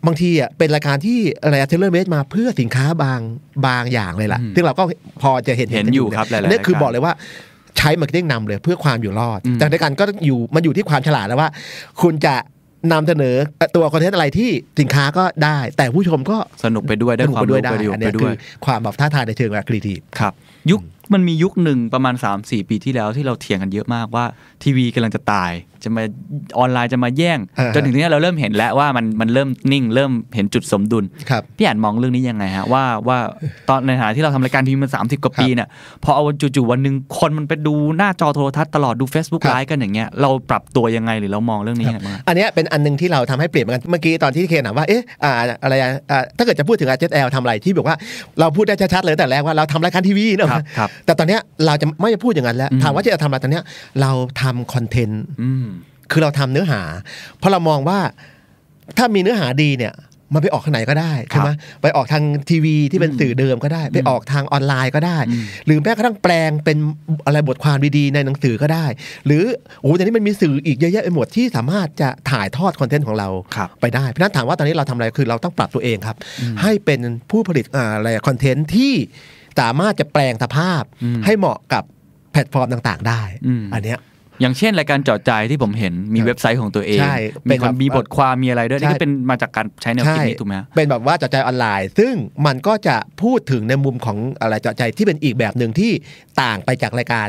บางทีอ่ะเป็นรายการที่อะไรเทเลอร์เมดมาเพื่อสินค้าบางบางอย่างเลยล่ะ ซึ่งเราก็พอจะเห็นเห็นอยู่ครับนี่คือบอกเลยว่าใช้มาร์เก็ตติ้งนำเลยเพื่อความอยู่รอด แต่ในการก็อยู่มันอยู่ที่ความฉลาดแล้วว่า คุณจะนำเสนอตัวคอนเทนต์อะไรที่สินค้าก็ได้แต่ผู้ชมก็สนุกไปด้วยได้ความรู้ไปด้วยนีคือความแบบท้าทายในเชิงแครีเอทีฟครับยุคมันมียุคหนึ่งประมาณ 3-4 ปีที่แล้วที่เราเถียงกันเยอะมากว่า ทีวีกำลังจะตายจะมาออนไลน์จะมาแย่ง จนถึงนี้เราเริ่มเห็นแล้วว่ามันมันเริ่มนิ่งเริ่มเห็นจุดสมดุลพี่อ่านมองเรื่องนี้ยังไงฮะว่า ว่าตอนในฐานะที่เราทำรายการทีวีมามิบกว่าปีเนี่ยพอเอาจู่ๆวันหนึ่งคนมันไปดูหน้าจอโทรทัศน์ตลอดดู Facebook ไลฟ์กันอย่างเงี้ยเราปรับตัวยังไงหรือเรามองเรื่องนี้ยังไงอันนี้เป็นอันนึงที่เราทำให้เปลี่ยนเหมือนกันเมื่อกี้ตอนที่เคนถามว่าเอ๊ะอะไรถ้าเกิดจะพูดถึงอาเจสแอลทำอะไรที่บอกว่าเราพูดได้ชัดๆเลยแต่แรกว่าเราทำรายการทีวีเนาะแต่ตอนเนี้ยเราจะไม่พูดอย่างนั้นแล้ว ถามว่าจะทำอะไรตอนเนี้ยเราทำคอนเทนต์คือเราทำเนื้อหา เพราะเรามองว่าถ้ามีเนื้อหาดีเนี่ย มันไปออกทางไหนก็ได้ใช่ไหมไปออกทางทีวี ที่เป็นสื่อเดิมก็ได้ ไปออกทางออนไลน์ก็ได้หรือแม้กระทั่งแปลงเป็นอะไรบทความดีๆในหนังสือก็ได้ หรือโอ้แต่นี้มันมีสื่ออีกเยอะแยะไปหมดที่สามารถจะถ่ายทอดคอนเทนต์ของเราไปได้ เพราะนั้นถามว่าตอนนี้เราทำอะไรคือเราต้องปรับตัวเองครับ ให้เป็นผู้ผลิตอะไรคอนเทนต์ที่สามารถจะแปลงสภาพให้เหมาะกับแพลตฟอร์มต่างๆได้อันเนี้ยอย่างเช่นรายการจอดใจที่ผมเห็นมีเว็บไซต์ของตัวเอง มีคนมีบทความมีอะไรด้วยนี่ก็เป็นมาจากการใช้แนวคิดนี้ถูกไหมเป็นแบบว่าจอดใจออนไลน์ ซึ่งมันก็จะพูดถึงในมุมของอะไรจอดใจที่เป็นอีกแบบหนึ่งที่ ต่างไปจากรายการ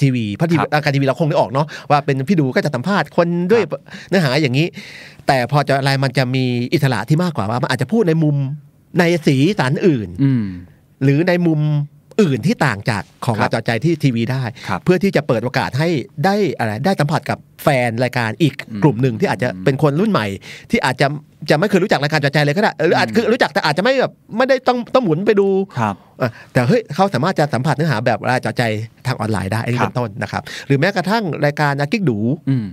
ทีวีเพราะีรายการทีวีเราคงได้ออกเนาะว่าเป็นพี่ดูก็จะสัมภาษณ์คนด้วยเนื้อหาอย่างนี้ แต่พอจอดอะไรมันจะมีอิสระที่มากกว่าว่ามันอาจจะพูดในมุมในสีสันอื่นหรือในมุมอื่นที่ต่างจากของราจายใจที่ทีวีได้ เพื่อที่จะเปิดโอกาสให้ได้อะไรได้สัมผัสกับแฟนรายการอีกกลุ่มหนึ่งที่อาจจะเป็นคนรุ่นใหม่ ที่อาจจะจะไม่เคยรู้จักรายการจอใจเลยก็ได้หรืออาจคือรู้จักแต่อาจจะไม่แบบไม่ได้ต้องต้องหมุนไปดูครับแต่เฮ้ยเขาสามารถจะสัมผัสเนื้อหาแบบรายจอใจทางออนไลน์ได้อันนี้เป็นต้นนะครับหรือแม้กระทั่งรายการอากิ๊กดู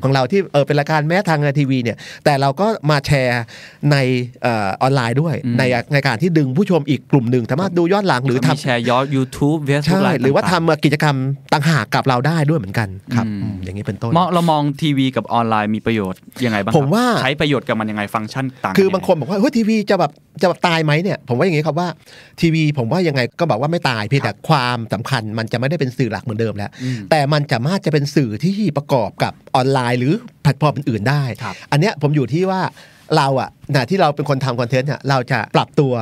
ของเราที่เออเป็นรายการแม้ทางทีวีเนี่ย แต่เราก็มาแชร์ในออนไลน์ด้วย ในในการที่ดึงผู้ชมอีกกลุ่มหนึ่งสามารถดูย้อนหลังหรือทำแชร์ย้อนยูทูบเว็บไซต์หรือว่าทำกิจกรรมต่างหากกับเราได้ด้วยเหมือนกันครับอย่างนี้เป็นต้นเรามองทีวีกับออนไลน์มีประโยชน์ยังไงบ้างผมว่าใช้ประโยชน์กับมันยังไงฟังก์ชันต่างคือบางคนบอกว่าเฮ้ยทีวีจะแบบจะแบบตายไหมเนี่ยผมว่าอย่างนี้ครับว่าทีวีผมว่ายังไงก็บอกว่าไม่ตายเพียงแต่ความสำคัญ มันจะไม่ได้เป็นสื่อหลักเหมือนเดิมแล้วแต่มันจะมาจะเป็นสื่อที่ประกอบกับออนไลน์หรือแพลตฟอร์มอื่นๆได้ อันเนี้ยผมอยู่ที่ว่าเราอะนะที่เราเป็นคนทำคอนเทนต์เนี่ยเราจะปรับตัว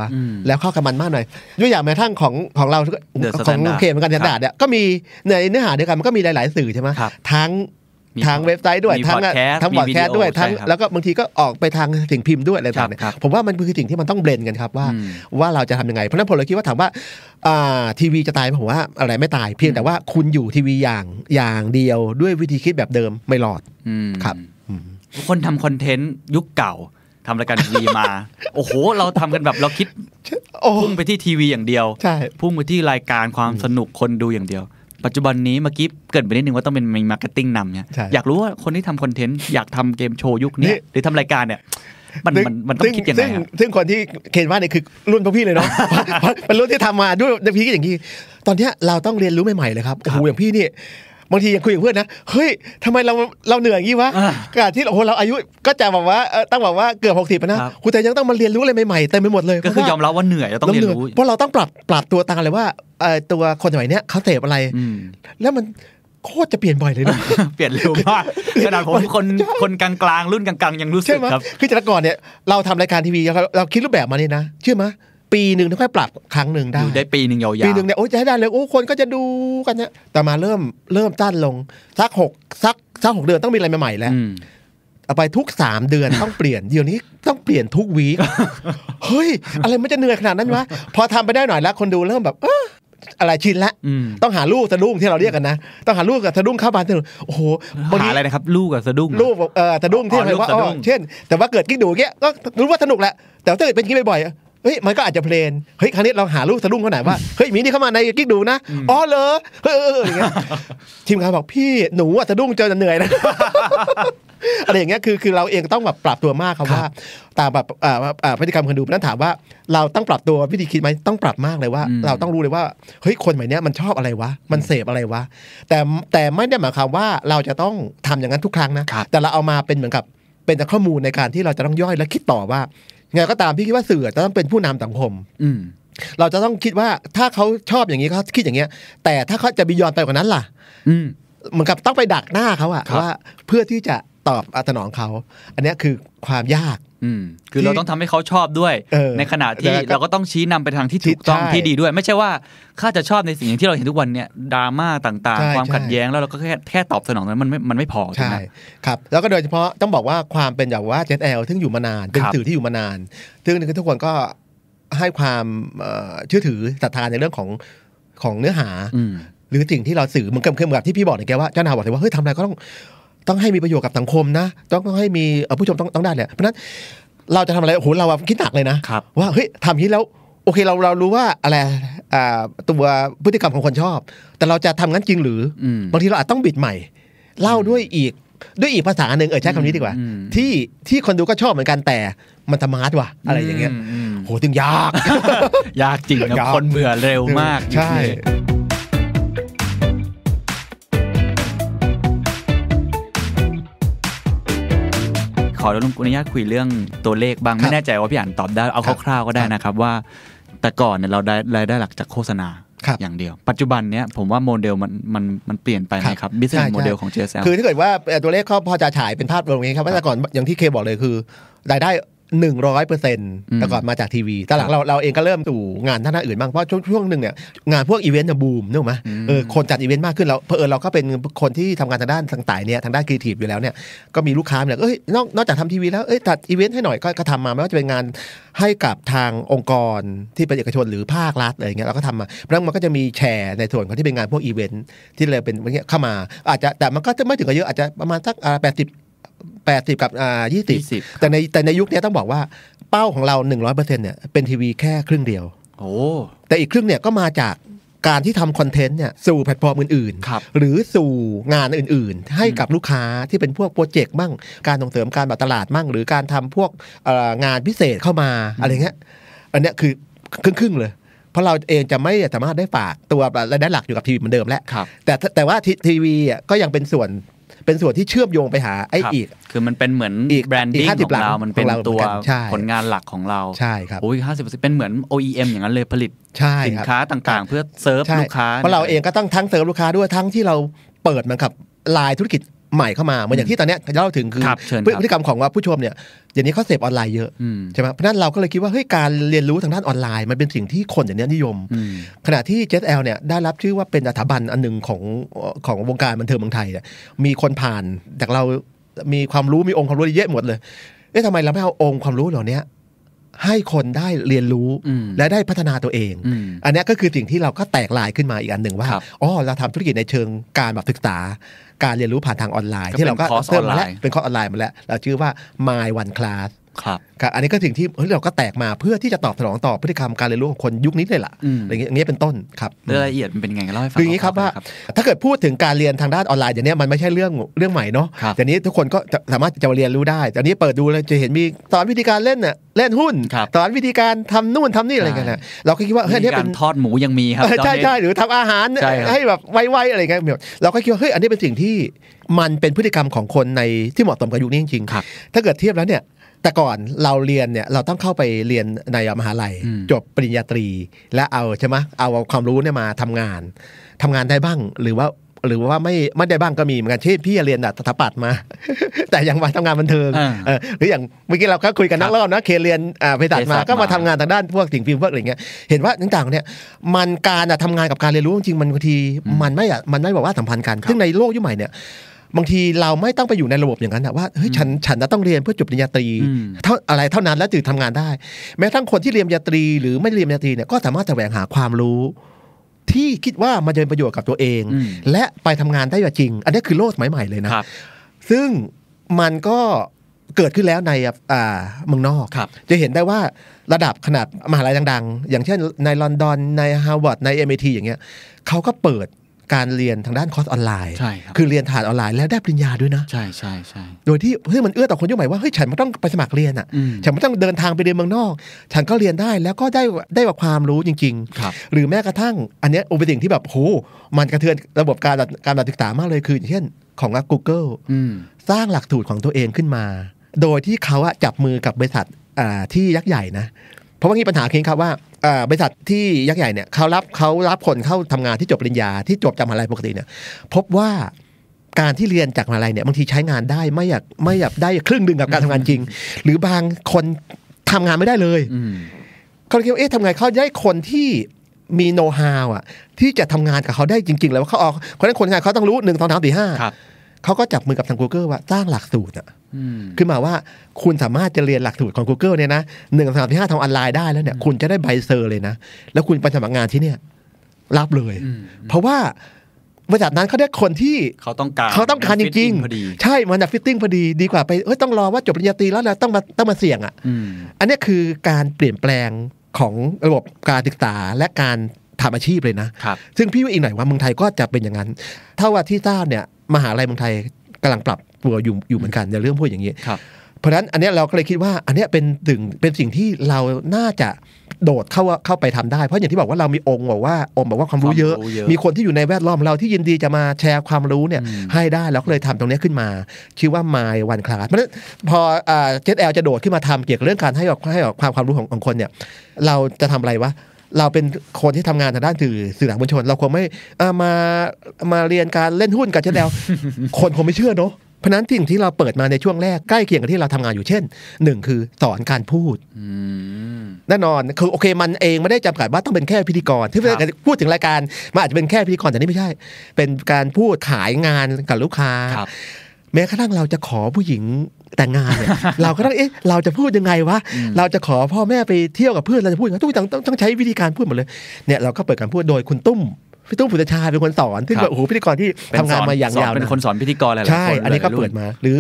แล้วเข้ากับมันมากหน่อยยกอย่างแม้ทั่งของของเราของเคมกันดาดเนี่ยก็มีในเนื้อหาเดียวกันมันก็มีหลายๆสื่อใช่ไหมทั้งทางเว็บไซต์ด้วยทั้งทั้งบอดแคสต์ด้วยทั้งแล้วก็บางทีก็ออกไปทางสิ่งพิมพ์ด้วยอะไรต่างๆผมว่ามันคือสิ่งที่มันต้องเบลนกันครับว่า ว่าเราจะทำยังไงเพราะนั้นผมเลยคิดว่าถามว่าทีวีจะตาย ผมว่าอะไรไม่ตาย เพียงแต่ว่าคุณอยู่ทีวีอย่างอย่างเดียว ด้วยวิธีคิดแบบเดิมไม่รอดครับคนทำคอนเทนต์ยุคเก่าทำรายการทีวีมา โอ้โหเราทำกันแบบเราคิดพุ่งไปที่ทีวีอย่างเดียวพุ่งไปที่รายการความสนุกคนดูอย่างเดียวปัจจุบันนี้เมื่อกี้เกิดไปนิดนึงว่าต้องเป็นมีมาร์เก็ตติ้งนำเนี่ยอยากรู้ว่าคนที่ทำคอนเทนต์ อยากทำเกมโชว์ยุคนี้หรือทำรายการเนี่ย มันมันมันต้องคิดยังไงซึ่งคนที่เคนว่าเนี่ยคือรุ่นพ่อพี่เลยเนาะ เป็นรุ่นที่ทำมาด้วยพี่ก็อย่างนี้ ตอนนี้เราต้องเรียนรู้ใหม่ๆเลยครับโอ้โหอย่างพี่นี่บางทียังคุยกับเพื่อนนะเฮ้ยทำไมเราเราเหนื่อยอย่างนี้วะกาที่โอ้โหเราอายุก็จะแบบว่าต้องแบบว่าเกือบหกสิบนะคุณแต่ยังต้องมาเรียนรู้อะไรใหม่ๆเต็มไปหมดเลยก็คือยอมรับว่าเหนื่อยเราต้องเรียนรู้ เพราะเราต้องปรับปรับตัวตามเลยว่าตัวคนสมัยนี้เขาเสพอะไร แล้วมันโคตรจะเปลี่ยนบ่อยเลยนะเปลี่ยนเร็วมากขนาดผมคนคนกลางๆรุ่นกลางๆยังรู้สึกครับคือแต่ก่อนเนี่ย เราทำรายการทีวีเราคิดรูปแบบมานี่นะเชื่อไหมปีหนึ่งค่อยปรับครั้งหนึ่งได้ได้ปีหนึ่งยาวๆ ปีหนึ่งเนี่ยโอ้ยจะให้ได้เลยโอ้คนก็จะดูกันเนี่ยแต่มาเริ่มเริ่มจ้านลงสักหกสักสักหกเดือนต้องมีอะไรใหม่ๆแล้วเอาไปทุกสามเดือนต้องเปลี่ยนเดี๋ยวนี้ต้องเปลี่ยนทุกวีค เฮ้ยอะไรมันจะเหนื่อยขนาดนั้นวะ พอทำไปได้หน่อยแล้วคนดูเริ่มแบบเอออะไรชินละต้องหาลูกสะดุ้งที่เราเรียกกันนะ ต้องหาลูกกับสะดุ้งเข้าบ้านโอ้โหหาอะไรนะครับ ลูกกับสะดุ้งลูกเออสะดุ้งที่ระไรว่าเช่น แต่ว่าเกิดกิ๊กดูเงี้ยก็ รู้ว่าสนุกแหละแต่ถ้าเกิดเป็นกิ๊กบ่อยเฮ้ยมันก็อาจจะเพลนเฮ้ยครั้งนี้เราหาลูกสะดุ้งเขาไหนว่าเฮ้ยมีนี่เข้ามาในกิ๊กดูนะอ๋อเหรอเอออย่างเงี้ยทีมงานบอกพี่หนูอะสะดุ้งจนเหนื่อยนะอะไรอย่างเงี้ยคือคือเราเองต้องแบบปรับตัวมากครับว่าตามแบบอ่าพฤติกรรมคนดูนั้นถามว่า เราต้องปรับตัววิธีคิดไหมต้องปรับมากเลยว่า เราต้องรู้เลยว่าเฮ้ยคนใหม่นี้มันชอบอะไรวะมันเสพอะไรวะแต่แต่ไม่ได้หมายความว่าเราจะต้องทำอย่างนั้นทุกครั้งนะแต่เราเอามาเป็นเหมือนกับเป็นข้อมูลในการที่เราจะต้องย่อยและคิดต่อว่าไงก็ตามพี่คิดว่าสื่อจะต้องเป็นผู้นำสังคม อืเราจะต้องคิดว่าถ้าเขาชอบอย่างนี้เขาคิดอย่างเงี้ย แต่ถ้าเขาจะบียอนไปกว่านั้นล่ะ อืเหมือนกับต้องไปดักหน้าเขาอะว่าเพื่อที่จะตอบอสนองเขาอันนี้คือความยากอืมคือเราต้องทำให้เขาชอบด้วย ในขณะที่เราก็ต้องชี้นำไปทางที่ถูกต้องที่ดีด้วย ไม่ใช่ว่าข้าจะชอบในสิ่งที่เราเห็นทุกวันเนี่ยดราม่าต่าง ๆ ความขัดแย้งแล้วเราก็แค่แค่ตอบสนองนั้นมันไม่มันไม่พอใช่ไหมครับแล้วก็โดยเฉพาะต้องบอกว่าความเป็นอย่างว่าเจนแอลซึ่งอยู่มานานเป็นสื่อที่อยู่มานาน ซึ่งทุกคนก็ให้ความเชื่อถือศรัทธาในเรื่องของของเนื้อหาหรือสิ่งที่เราสื่อมันเกด่ึ้นแบบที่พี่บอกเนยแกว่าเจ้านาบอกเลยว่าเฮ้ยทำอะไรก็ต้องต้องให้มีประโยชน์กับสังคมนะต้องต้องให้มีผู้ชมต้องต้องได้แหละเพราะนั้นเราจะทำอะไรโอ้โหเราคิดหนักเลยนะว่าเฮ้ยทำยงนี้แล้วโอเคเราเรารู้ว่าอะไรตัวพฤติกรรมของคนชอบ แต่เราจะทำงั้นจริงหรือ บางที เราอาจต้องบิดใหม่ เล่าด้วยอีกด้วยอีกภาษาหนึ่งเออใช้คำนี้ดีกว่า ที่ที่คนดูก็ชอบเหมือนกันแต่มันสมาร์ทว่ะอะไรอย่างเงี้ยโหจึงยาก ยากจริงนะคนเบื่อเร็วมากใช่ขออนุญาตคุยเรื่องตัวเลขบ้างไม่แน่ใจว่าพี่อ่านตอบได้เอาคร่าวๆก็ได้นะครับว่า แต่ก่อนเนี่ยเราได้รายได้หลักจากโฆษณาอย่างเดียว ปัจจุบันเนี้ย ผมว่าโมเดลมันมันมันเปลี่ยนไปไหครับบิสเนสโมเดลของ JSL คือถ้าเกิดว่าตัวเลขเขาพอจะฉายเป็นภาพรวมนี้ครับ ว่าแต่ก่อนอย่างที่เคบอกเลยคือรายได้หนึ่งร้อยเปอร์เซ็นต์แต่ก่อนมาจากทีวีแต่หลังเราเราเองก็เริ่มสู่งานท่านอื่นบ้าง เพราะช่วงช่วงหนึ่งเนี่ยงานพวกอีเวนต์จะบูมนึกไหมเออคนจัดอีเวนต์มากขึ้นเราเพอเออเราก็เป็นคนที่ทำงานทางด้านต่างเนี่ยทางด้านครีเอทีฟอยู่แล้วเนี่ย ก็มีลูกค้าเนี่ยเอ้ยนอกนอกจากทำทีวีแล้วเอ้ยจัดอีเวนต์ให้หน่อยก็ทำมาไม่ว่าจะเป็นงานให้กับทางองค์กรที่เป็นเอกชนหรือภาครัฐอะไรเงี้ยเราก็ทำมาแล้วมันก็จะมีแชร์ในส่วนของที่เป็นงานพวกอีเวนต์ที่เลยเป็นเงี้ยเข้ามาอาจจะแต่มันก็ไม่ถึงกับเยอะอาจจะประมาณสักแปดสิบแปดสิบกับอ่าิบแต่ในแต่ในยุคนี้ต้องบอกว่าเป้าของเราหนึ่งร้อยเปอร์เซ็นเนี่ยเป็นทีวีแค่ครึ่งเดียว โอ้แต่อีกครึ่งเนี่ยก็มาจากการที่ทำคอนเทนต์เนี่ยสู่แพลตฟอร์มอื่นๆ หรือสู่งานอื่นๆ ให้กับลูกค้าที่เป็นพวกโปรเจกต์บ้างการส่งเสริมการตลาดบ้างหรือการทำพวกงานพิเศษเข้ามาอะไรเงี้ยอันเนี้ยคือครึ่งๆเลย เพราะเราเองจะไม่สามารถได้ฝากตัวรายได้หลักอยู่กับทีวีเหมือนเดิมแล้วแต่แต่ว่าทีวีก็ยังเป็นส่วนเป็นส่วนที่เชื่อมโยงไปหาไอ้อีก คือมันเป็นเหมือนอีกแบรนดิ้งของเรา มันเป็นตัวผลงานหลักของเราใช่ครับโอ้ยห้าสิบเป็นเหมือน OEM อย่างนั้นเลยผลิตสินค้าต่างๆเพื่อเซิร์ฟลูกค้า เพราะเราเองก็ต้องทั้งเซิร์ฟลูกค้าด้วยทั้งที่เราเปิดมันครับลายธุรกิจใหม่เข้ามา เหมือนอย่างที่ตอนนี้เราถึงคือพฤติกรรมของว่าผู้ชมเนี่ยอย่างนี้เขาเสพออนไลน์เยอะใช่ไหมเพราะนั้น เราก็เลยคิดว่าเฮ้ยการเรียนรู้ทางด้านออนไลน์ มันเป็นสิ่งที่คนอย่างนี้นิยม ขณะที่ JL เนี่ยได้รับชื่อว่าเป็นสถาบันอันหนึ่งของของวงการบันเทิงเมืองไทยเนี่ยมีคนผ่านจากเรามีความรู้มีองค์ความรู้เยอะหมดเลยเอ๊ะทำไมเราไม่เอาองค์ความรู้เหล่านี้ให้คนได้เรียนรู้และได้พัฒนาตัวเอง อันนี้ก็คือสิ่งที่เราก็แตกลายขึ้นมาอีกอันหนึ่งว่า อ๋อ เราทำธุรกิจในเชิงการแบบศึกษา การเรียนรู้ผ่านทางออนไลน์ ที่เราก็เพิ่มมาแล้วเป็นคอร์สออนไลน์มาแล้ว เราชื่อว่า My One Class ครับ อันนี้ก็ถึงที่เราก็แตกมาเพื่อที่จะตอบสนองต่อพฤติกรรมการเรียนรู้ของคนยุคนี้เลยล่ะ อยอย่างเงี้ยเป็นต้น ครับรายละเอียดมันเป็นไงเล่าให้ฟังคืออย่างนี้ครับว่า ถ้าเกิดพูดถึงการเรียนทางด้านออนไลน์อย่างเนี้ยมันไม่ใช่เรื่องเรื่องใหม่เนาะแต่นี้ทุกคนก็สามารถจะเรียนรู้ได้แต่นี้เปิดดูเลยจะเห็นมีสอนวิธีการเล่นน่ะเล่นหุ้นสอนวิธีการทำนู่นทำนี่อะไรกันนะเราก็คิดว่า เฮ้ยนี่เป็นทอดหมูยังมีครับใช่ใช่หรือทำอาหาร ให้แบบไวๆอะไรเงี้ยเราก็คิดว่าเฮ้ยอันนี้เป็นสิ่งที่มันเป็นพฤติกรรมของคนในที่เหมาะสมกับยุคนี้จริงๆถ้าเกิดเทียบแล้วเนี่ยแต่ก่อนเราเรียนเนี่ยเราต้องเข้าไปเรียนในมหาลัย จบปริญญาตรี และเอาใช่ไหมเอาความรู้เนี่ยมาทำงาน ทำงานได้บ้างหรือว่าหรือว่าไม่ไม่ได้บ้างก็มีเหมือนกันเช่นพี่เรียนสถาปัตย์มา แต่ยังมาทำงานบันเทิงหรืออย่างเมื่อกี้เราก็คุยกันนักเล่านะเคเรียนเปตั์มาก็มาทำงานทางด้านพวกสิ่งฟิล์มพวกอะไรเงี้ยเห็นว่าต่างๆเนี่ยมันการทำงานกับการเรียนรู้จริงมันบางทีมันไม่มันไม่บอกว่าสัมพันธ์กันซึ่งในโลกยุคใหม่เนี่ยบางทีเราไม่ต้องไปอยู่ในระบบอย่างนั้นนะว่าเฮ้ยฉันฉันจะต้องเรียนเพื่อจบปริญญาตรีเท่าอะไรเท่านั้นแล้วจึงทำงานได้ แม้ทั้งคนที่เรียนปริญญาตรี หรือไม่เรียนปริญญาตรีเนี่ยก็สามารถแสวงหาความรู้ที่คิดว่ามันจะเป็นประโยชน์กับตัวเอง และไปทำงานได้จริง อันนี้คือโลกสมัยใหม่เลยนะซึ่งมันก็เกิดขึ้นแล้วในเมืองนอกจะเห็นได้ว่าระดับขนาดมหาลัยดัง ๆ อย่างเช่นในลอนดอน ในฮาร์วาร์ดในอทีอย่างเงี้ยเขาก็เปิดการเรียนทางด้านคอร์สออนไลน์ใช่ครับคือเรียนผ่านออนไลน์แล้วได้ปริญญาด้วยนะ ใช่ใช่ใช่โดยที่เฮ้ยมันเอื้อต่อคนยุคใหม่ว่าเฮ้ยฉันไม่ต้องไปสมัครเรียนอ่ะ ฉันไม่ต้องเดินทางไปเรียนเมืองนอก ฉันก็เรียนได้แล้วก็ได้ได้ความรู้จริง ๆ หรือแม้กระทั่งอันนี้อุปสิ่งที่แบบโหมันกระเทือนระบบการการศึกษามากเลยคืออย่างเช่นของ Google สร้างหลักสูตรของตัวเองขึ้นมา โดยที่เขาจับมือกับบริษัทที่ยักษ์ใหญ่นะเพราะว่านี่ปัญหาคือครับว่าบริษัทที่ยักษ์ใหญ่เนี่ยเขารับเขารับคนเข้าทำงานที่จบปริญญา ที่จบจากมหาลัยปกติเนี่ยพบว่าการที่เรียนจากมหาลัยเนี่ยบางทีใช้งานได้ไม่อยากไม่อยากได้ครึ่งหนึ่งกับการทำงานจริง หรือบางคนทำงานไม่ได้เลย เขาคิดว่าเอ๊ะทำไงเขาได้คนที่มีโน้ตฮาวอ่ะที่จะทำงานกับเขาได้จริงๆแล้วเขาออกเพรฉะนั้นคนงานเขาต้องรู้หนึ่งสองสามสี่ห้าเขาก็จับมือกับทาง Google ว่าสร้างหลักสูตรอ่ะคือหมายว่าคุณสามารถจะเรียนหลักสูตรของ Google เนี่ยนะหนึ่งสามที่ห้าทำออนไลน์ได้แล้วเนี่ย คุณจะได้ใบเซอร์เลยนะ แล้วคุณไปสมัครงานที่เนี่ย รับเลย เพราะว่าบริษัทนั้นเขาได้คนที่เขาต้องการเขาต้องการจริง ๆ ใช่ มันจะฟิตติ้งพอดี ดีกว่าไปเอ้ยต้องรอว่าจบปริญญาตรีแล้วนะต้องมาต้องมาเสี่ยงอ่ะอันนี้คือการเปลี่ยนแปลงของระบบการศึกษาและการทำอาชีพเลยนะ ซึ่งพี่ว่าอีกหน่อยว่าเมืองไทยก็จะเป็นอย่างนั้นเท่าว่าที่ทราบเนี่ยมหาลัยเมืองไทยกำลังปรับตัวอยู่อยู่เหมือนกันในเรื่องพวกอย่างนี้เพราะฉะนั้นอันนี้เราก็เลยคิดว่าอันนี้เป็นิึงเป็นสิ่งที่เราน่าจะโดดเข้าเข้าไปทำได้เพราะอย่างที่บอกว่าเรามีองค์บอกว่าองค์บอกว่าความรู้เยอะ มีคนที่อยู่ในแวดล้อมเราที่ยินดีจะมาแชร์ความรู้เนี่ยให้ได้เราก็เลยทำตรงนี้ขึ้นมา ชื่อว่า My One Class เพราะฉะนั้น พอเจสแอลจะโดดขึ้นมาทำเกี่ยวกับเรื่องการให้ออกให้ออกความความรู้ของของคนเนี่ยเราจะทำอะไรวะเราเป็นคนที่ทำงานทางด้านสื่อสื่อสารมวลชน เราคงไม่มามาเรียนการเล่นหุ้นกันเชนแล้วคนคงไม่เชื่อเนาะเพราะนั้นสิ่งที่เราเปิดมาในช่วงแรกใกล้เคียงกับที่เราทำงานอยู่เช่นหนึ่งคือสอนการพูดแน่นอนคือโอเค มันเองไม่ได้จำกัดว่าต้องเป็นแค่พิธีกรที่พูดถึงรายการมันอาจจะเป็นแค่พิธีกรแต่นี่ไม่ใช่ เป็นการพูดขายงานกับลูกค้าแม้กระทั่งเราจะขอผู้หญิงแต่งงานเนี่ยเราก็ต้องเอ๊ะเราจะพูดยังไงวะเราจะขอพ่อแม่ไปเที่ยวกับเพื่อนเราจะพูดยังไงต้องต้องใช้วิธีการพูดหมดเลยเนี่ยเราก็เปิดการพูดโดยคุณตุ้มพี่ตุ้มผุ้ชาเป็นคนสอน ที่แบบโอ้โหพิธีกรที่ทำงานมาอย่างยาวเป็นคนสอนพิธีกรอะไรใช่ อันนี้ก็เปิดมา หรือ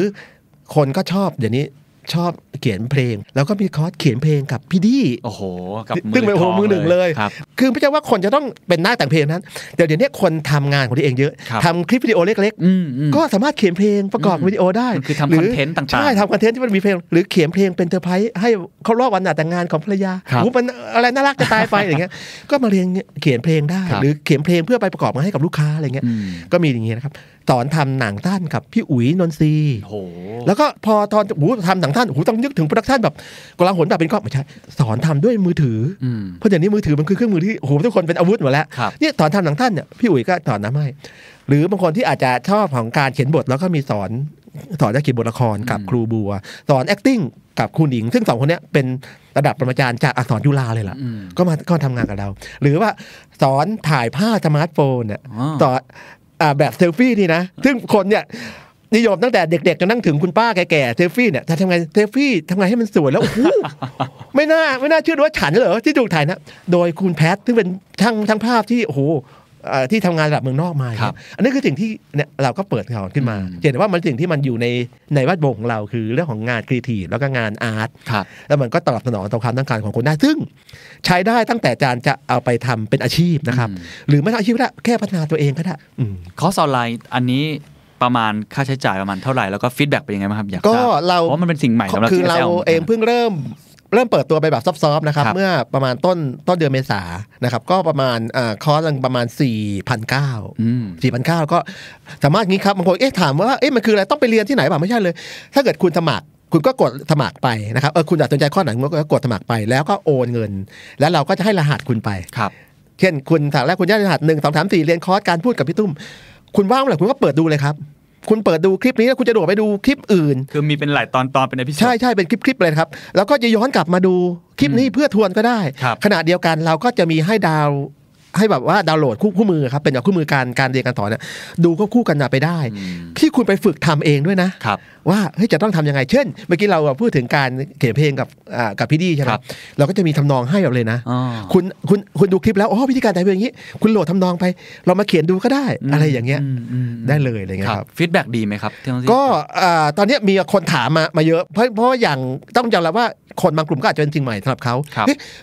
คนก็ชอบ เดี๋ยวนี้ชอบเขียนเพลง แล้วก็มีคอร์สเขียนเพลงกับพี่ดี้ โอ้โหกับมือมึ่งเปโอ้มือหนึ่งเลย คือไม่ใช่ว่าคนจะต้องเป็นหน้าแต่งเพลงนั้นเดี๋ยวเดี๋ยวนี้คนทำงานของตัวเองเยอะ ทำคลิปวิดีโอเล็กๆก็สามารถเขียนเพลงประกอบวิดีโอได้ คือทำคอนเทนต์ต่างๆ ใช่ทำคอนเทนต์ที่มันมีเพลง หรือเขียนเพลงเป็นเทอร์ไพรส์ให้เขารอบวันหาแต่งงานของภรรยา โอ้มันอะไรน่ารักจะตายไปอย่างเงี้ย ก็มาเรียนเขียนเพลงได้ หรือเขียนเพลงเพื่อไปประกอบมาให้กับลูกค้าอะไรเงี้ย ก็มีอย่างเงี้ยนะครับสอนทำหนังท่านกับพี่อุ๋ยนนทรีโแล้วก็พอตอนหูทำหนังท่้นหูต้องนึกถึงโปรดักชันแบบกลางหนแบบเป็นก็ไม่ใช่สอนทำด้วยมือถือ เพราะเดี๋ยวนี้มือถือมันคือเครื่องมือที่โอ้โหทุกคนเป็นอาวุธหมดแล้วเนี่ยสอนทำหนังท่านเนี่ยพี่อุ๋ยก็สอนนะไม่หรือบางคนที่อาจจะชอบของการเขียนบทแล้วก็มีสอนสอนจะเขียนบทละครกับครูบัวสอน acting กับคุณหญิง ซึ่งสองคนนี้เป็นระดับปรมาจารย์จากอักษรยุลาเลยล่ะก็มาก็ทำงานกับเรา หรือว่าสอนถ่ายภาพสมาร์ทโฟนเนี่ยสอนแบบเซลฟี่นี่นะซึ่งคนเนี่ย นิยมตั้งแต่เด็กๆจนนั่งถึงคุณป้าแก่ๆ เซลฟี่เนี่ยจะทำไงเซลฟี่ทำไงให้มันสวยแล้ว โอ้โหไม่น่าไม่น่าเชื่อว่าฉันเหรอ ที่ถูกถ่ายนะ โดยคุณแพทซึ่งเป็นช่างช่างภาพที่โอ้โหที่ทำงานระดับเมืองนอกมาอันนี้คือสิ่งที่เนี่ยเราก็เปิดขขาขึ้นมาเห็นว่ามันสิ่งที่มันอยู่ในในวัดบงของเราคือ เรื่องของงานครีเอทีฟแล้วก็งานอาร์ตแล้วมันก็ตอบสนองต่อความต้องการของคนได้ซึ่งใช้ได้ตั้งแต่จานจะเอาไปทำเป็นอาชีพนะครับหรือไม่ใชออาชีพก็แค่พัฒนาตัวเองก็ได้คอร์สออนไลน์อันนี้ประมาณค่าใช้จ่ายประมาณเท่าไหร่แล้วก็ฟีดแบ็กเป็นยังไงบ้างครับอยากทราบเพราะมันเป็นสิ่งใหม่สำหรับคือเราเองเพิ่งเริ่มเริ่มเปิดตัวไปแบบซอฟๆนะครับเมื่อประมาณต้นต้นเดือนเมษานะครับก็ประมาณคอร์สประมาณ4 9 0 0พันเก้าก็สามารถงี้ครับบางคนเอ๊ะถามว่าเอ๊ะมันคืออะไรต้องไปเรียนที่ไหนป่ะไม่ใช่เลย ถ้าเกิดคุณสมัครคุณก็กดสมัครไปนะครับเออคุณตัดสินใจข้อไหนก็กดสมัครไป แล้วก็โอนเงิน แล้วเราก็จะให้รหัสคุณไปครับ เช่นคุณถามแรกคุณได้รหัสหนึ่งสองสามสี่เรียนคอร์สการพูดกับพี่ตุ้ม คุณว่างเมื่อไหร่คุณก็เปิดดูเลยครับคุณเปิดดูคลิปนี้ แล้วคุณจะโดดไปดูคลิปอื่น คือมีเป็นหลายตอนตอนเป็นอพิเศษใช่ใช่เป็นคลิปคลิปเลยครับ แล้วก็จะย้อนกลับมาดูคลิปนี้เพื่อทวนก็ได้ขณะเดียวกันเราก็จะมีให้ดาวให้แบบว่าดาวน์โหลดคู่คู่มือครับเป็นแบบคู่มือการการเรียนการสอนเนี่ยดูควบคู่กันไปได้ ที่คุณไปฝึกทำเองด้วยนะว่าเฮ้ยจะต้องทํำยังไงเช่น เมื่อกี้เราพูดถึงการเขียนเพลงกับกับพี่ดีใช่ไหมเราก็จะมีทำนองให้แบบเลยนะ คุณคุณคุณดูคลิปแล้วอ๋อวิธีการแต่เพลงอย่างนี้คุณโหลดทำนองไป เรามาเขียนดูก็ได้ อะไรอย่างเงี้ยได้เลยอะไรเงี้ยครับฟีดแบ็กดีไหมครับก็ตอนนี้มีคนถามมามาเยอะเพราะเพราะอย่างต้องยอมรับว่าคนบางกลุ่มก็อาจจะเป็นจริงใหม่สำหรับเขา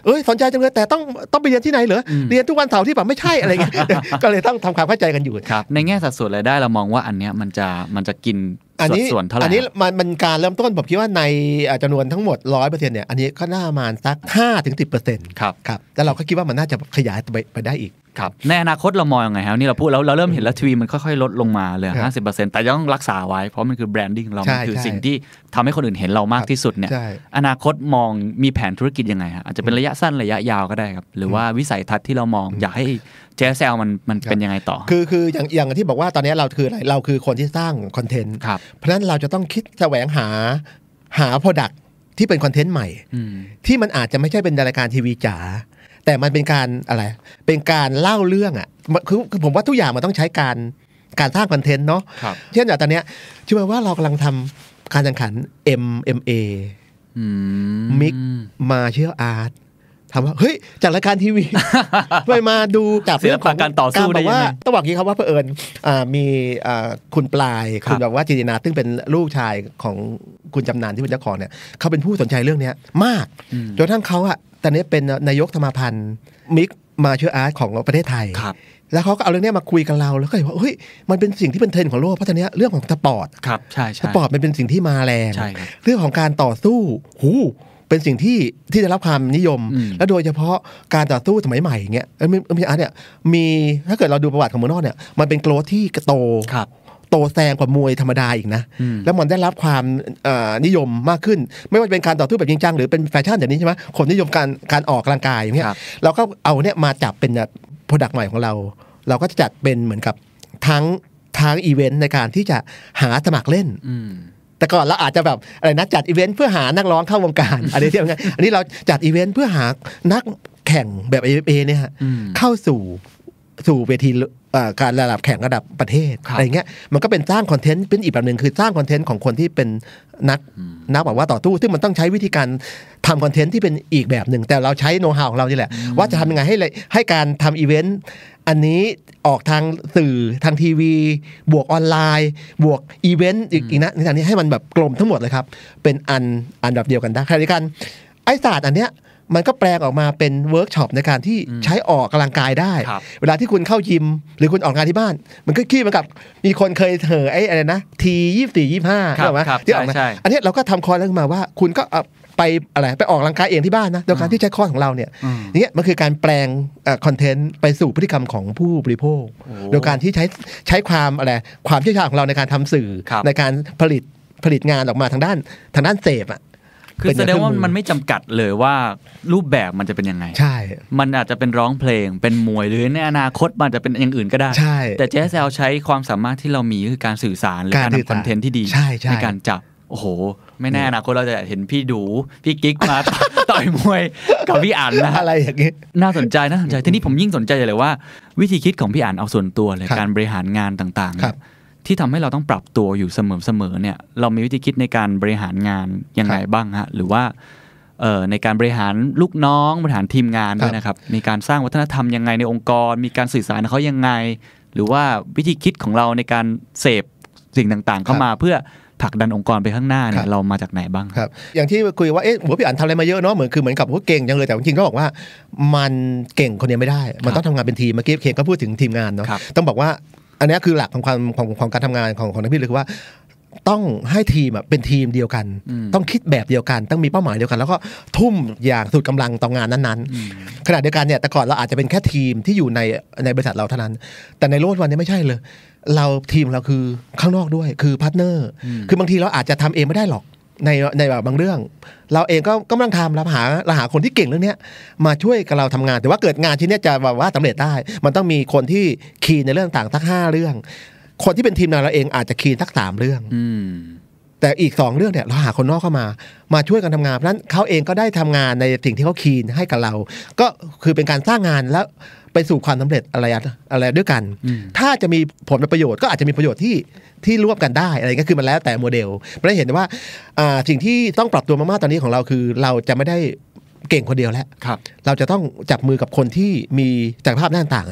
เฮ้ยสนใจจังเลยแต่ต้องต้องไปเรียนที่ไหนเหรอเรียนทุกวันาที่แบบไม่ใช่อะไรเงี้ยก็เลยต้องทำความเข้าใจกันอยู่ ในแง่สัดส่วนรายได้เรามองว่าอันเนี้ยมันจะมันจะกินอันนี้ส่วนเท่าไหร่อันนี้มันมันการเริ่มต้น ผมคิดว่าในจำนวนทั้งหมดร้อยเปอร์เซ็นต์เนี่ย อันนี้ก็น่ามาสักห้าถึงสิบเปอร์เซ็นต์ครับ ครับแต่เราก็คิดว่ามันน่าจะขยายไปได้อีกครับในอนาคตเรามองยังไงครับนี่เราพูดแล้วเราเริ่มเห็นแล้วทีวีมันค่อยๆลดลงมาเลยห้าสิบเปอร์เซ็นต์แต่ยังต้องรักษาไว้ เพราะมันคือแบรนดิ้งเรามันคือสิ่งที่ทำให้คนอื่นเห็นเรามากที่สุดเนี่ยอนาคตมองมีแผนธุรกิจยังไงฮะอาจจะเป็นระยะสั้นระยะยาวก็ได้ครับหรือว่าวิสัยทัศน์ที่เรามอง อยากให้เจสแซลมันมันเป็นยังไงต่อคือคืออย่างอย่างที่บอกว่าตอนนี้เราคืออะไรเราคือคนที่สร้างคอนเทนต์เพราะฉะนั้นเราจะต้องคิดแสวงหาหาโปรดักที่เป็นคอนเทนต์ใหม่ที่มันอาจจะไม่ใช่เป็นรายการทีวีจ๋าแต่มันเป็นการอะไร เป็นการเล่าเรื่องอ่ะคือผมว่าทุกอย่างมันต้องใช้การการสร้างคอนเทนต์เนาะ เช่นอย่างตอนเนี้ยชื่อว่าเรากำลังทำการแข่งขัน MMA mix มาเชีย l อาร์ตถามว่าเฮ้ยจากรายการทีวีไปมาดูจับเรื่องของการต่อสู้ได้ว่าต้องบอกงี้ครับว่าเ่อิญมีคุณปลาย คุณแบบว่าจินนาซึ่งเป็นลูกชายของคุณจำนานที่เป็นเจ้าของเนี่ยเขาเป็นผู้สนใจเรื่องนี้มากจนทั้งเขาอะตอนนี้เป็นนายกรมาพันธ์มิกมาเชื่ออาร์ตของประเทศไทยแล้วเขาก็เอาเรื่องนี้มาคุยกับเรา แล้วก็เห็นว่า เฮ้ยมันเป็นสิ่งที่เป็นเทรนของโลกเพราะตอนนี้เรื่องของสปอร์ตครับใช่สปอร์ตมันเป็นสิ่งที่มาแรงเรื่องของการต่อสู้หูเป็นสิ่งที่ที่ได้รับความนิยมและโดยเฉพาะการต่อสู้สมัยใหม่เงี้ยเออมีอาร์เนี่ยมีถ้าเกิดเราดูประวัติของมือนอกเนี่ยมันเป็นโกลดที่โตโตแซงกว่ามวยธรรมดาอีกนะแล้วมันได้รับความนิยมมากขึ้น ไม่ว่าจะเป็นการต่อสู้แบบจริงจังหรือเป็นแฟชั่นอย่างนี้ใช่ไหมคนนิยมการการออกกำลังกายอย่างเงี้ยเราก็เอาเนี่ยมาจับเป็นโปรดักต์ใหม่ของเราเราก็จะจัดเป็นเหมือนกับทั้งทั้งอีเวนต์ในการที่จะหาสมัครเล่นแต่ก่อนเราอาจจะแบบอะไรนะจัดอีเวนต์เพื่อหานักร้องเข้าวงการอะไรทียบกังอันนี้เราจัดอีเวนต์เพื่อหานักแข่งแบบเอเเนี่ยเข้าสู่สู่เวทีการระดับแข่งระดับประเทศอะไรเงี้ยมันก็เป็นสร้างคอนเทนต์เป็นอีกแบบหนึ่งคือสร้างคอนเทนต์ของคนที่เป็นนักนักแบบว่าต่อตู้ซึ่งมันต้องใช้วิธีการทำคอนเทนต์ที่เป็นอีกแบบหนึ่งแต่เราใช้โน้ตหาของเรานี่แหละ ว่าจะทำยังไงให้ให้การทำอีเวนต์อันนี้ออกทางสื่อทางทีวี บวกออนไลน์ บวกอีเวนต์อีกอีกนะในทางนี้ให้มันแบบกลมทั้งหมดเลยครับ เป็นอันอันแบบเดียวกันได้ขณะเดียวกันไอศาสตร์อันเนี้ยมันก็แปลงออกมาเป็นเวิร์กช็อปในการที่ใช้ออกกำลังกายได้ เวลาที่คุณเข้ายิมหรือคุณออกงานที่บ้าน มันก็ขี้มันกับ มีคนเคยเถอไอ้อะไรนะทียี่สี่ยี่ห้าใช่ไหมที่ออกมาอันนี้เราก็ทำคอร์สขึ้นมาว่าคุณก็ไปอะไรไปออกรังกายเองที่บ้านนะโดยการที่ใช้ข้อของเราเนี่ยนี่เงี้ยมันคือการแปลงคอนเทนต์ไปสู่พฤติกรรมของผู้บริโภคโดยการที่ใช้ใช้ความอะไร ความเชี่ยวชาญของเราในการทำสื่อ ในการผลิตผลิตงานออกมาทางด้านทางด้านเสพอ่ะคือแสดงว่ามันไม่จำกัดเลยว่ารูปแบบมันจะเป็นยังไงใช่ มันอาจจะเป็นร้องเพลง เป็นมวยหรือในอนาคตมันจะเป็นอย่างอื่นก็ได้ใช่แต่เจสแซลใช้ความสามารถที่เรามีคือการสื่อสารหรือการทำคอนเทนต์ที่ดีใในการจับโอ้โห ไม่แน่นะคนเราจะเห็นพี่ดู พี่กิ๊กมาต่อยมวย กับพี่อัานนะอะไรอย่างนี้น่าสนใจน่าสนใจ ทีนี้ผมยิ่งสนใจเลยว่า วิธีคิดของพี่อัานเอาส่วนตัวเลยการบริหารงานต่างๆที่ทำให้เราต้องปรับตัวอยู่เสมอๆเนี่ย เรามีวิธีคิดในการบริหารงานยังไงบ้างฮะหรือว่าในการบริหารลูกน้องบริหารทีมงานด้วยนะครับ มีการสร้างวัฒนธรรมยังไงในองค์กร มีการสื่อสารเขายังไงหรือว่าวิธีคิดของเราในการเสพสิ่งต่างๆ เข้ามาเพื่อผลักดันองค์กรไปข้างหน้าเนี่ยเรามาจากไหนบ้างครับ อย่างที่คุยว่าเอ๊ะหัวพี่อันทำอะไรมาเยอะเนาะเหมือนคือเหมือนกับว่าเก่งยังเลยแต่จริงๆก็บอกว่ามันเก่งคนเดียวไม่ได้ มันต้องทำงานเป็นทีมเมื่อกี้เคงก็พูดถึงทีมงานเนาะต้องบอกว่าอันนี้คือหลักของความของของการทำงานของของนักพี่เลยคือว่า ต้องให้ทีมเป็นทีมเดียวกัน ต้องคิดแบบเดียวกัน ต้องมีเป้าหมายเดียวกัน แล้วก็ทุ่มอย่างสุดกำลังต่องานนั้น ๆขณะเดียวกันเนี่ยแต่ก่อนเราอาจจะเป็นแค่ทีมที่อยู่ในในบริษัทเราเท่านั้น แต่ในโลกวันนี้ไม่ใช่เลยเราทีมเราคือข้างนอกด้วยคือพาร์ทเนอร์คือบางทีเราอาจจะทำเองไม่ได้หรอกในในแบบบางเรื่อง เราเองก็กำลังทำเราหาเราหาคนที่เก่งเรื่องนี้มาช่วยกับเราทำงาน แต่ว่าเกิดงานชิ้นนี้จะแบบว่าสำเร็จได้ มันต้องมีคนที่คีนในเรื่องต่างทักห้าเรื่อง คนที่เป็นทีมงานเราเองอาจจะคีนทักสามเรื่องแต่อีกสองเรื่องเนี่ย เราหาคนนอกเข้ามา มาช่วยกันทำงานเพราะนั้นเขาเองก็ได้ทำงานในสิ่งที่เขาคีนให้กับเรา ก็คือเป็นการสร้างงานแล้วไปสู่ความสำเร็จอะไรอะไรด้วยกัน ถ้าจะมีผลประโยชน์ก็อาจจะมีประโยชน์ที่ที่ร่วมกันได้ อะไรก็คือมันแล้ว แต่โมเดลเราเห็นว่า สิ่งที่ต้องปรับตัวมากๆตอนนี้ของเราคือ เราจะไม่ได้เก่งคนเดียวแล้วครับ เราจะต้องจับมือกับคนที่มีจักภาพด้านต่าง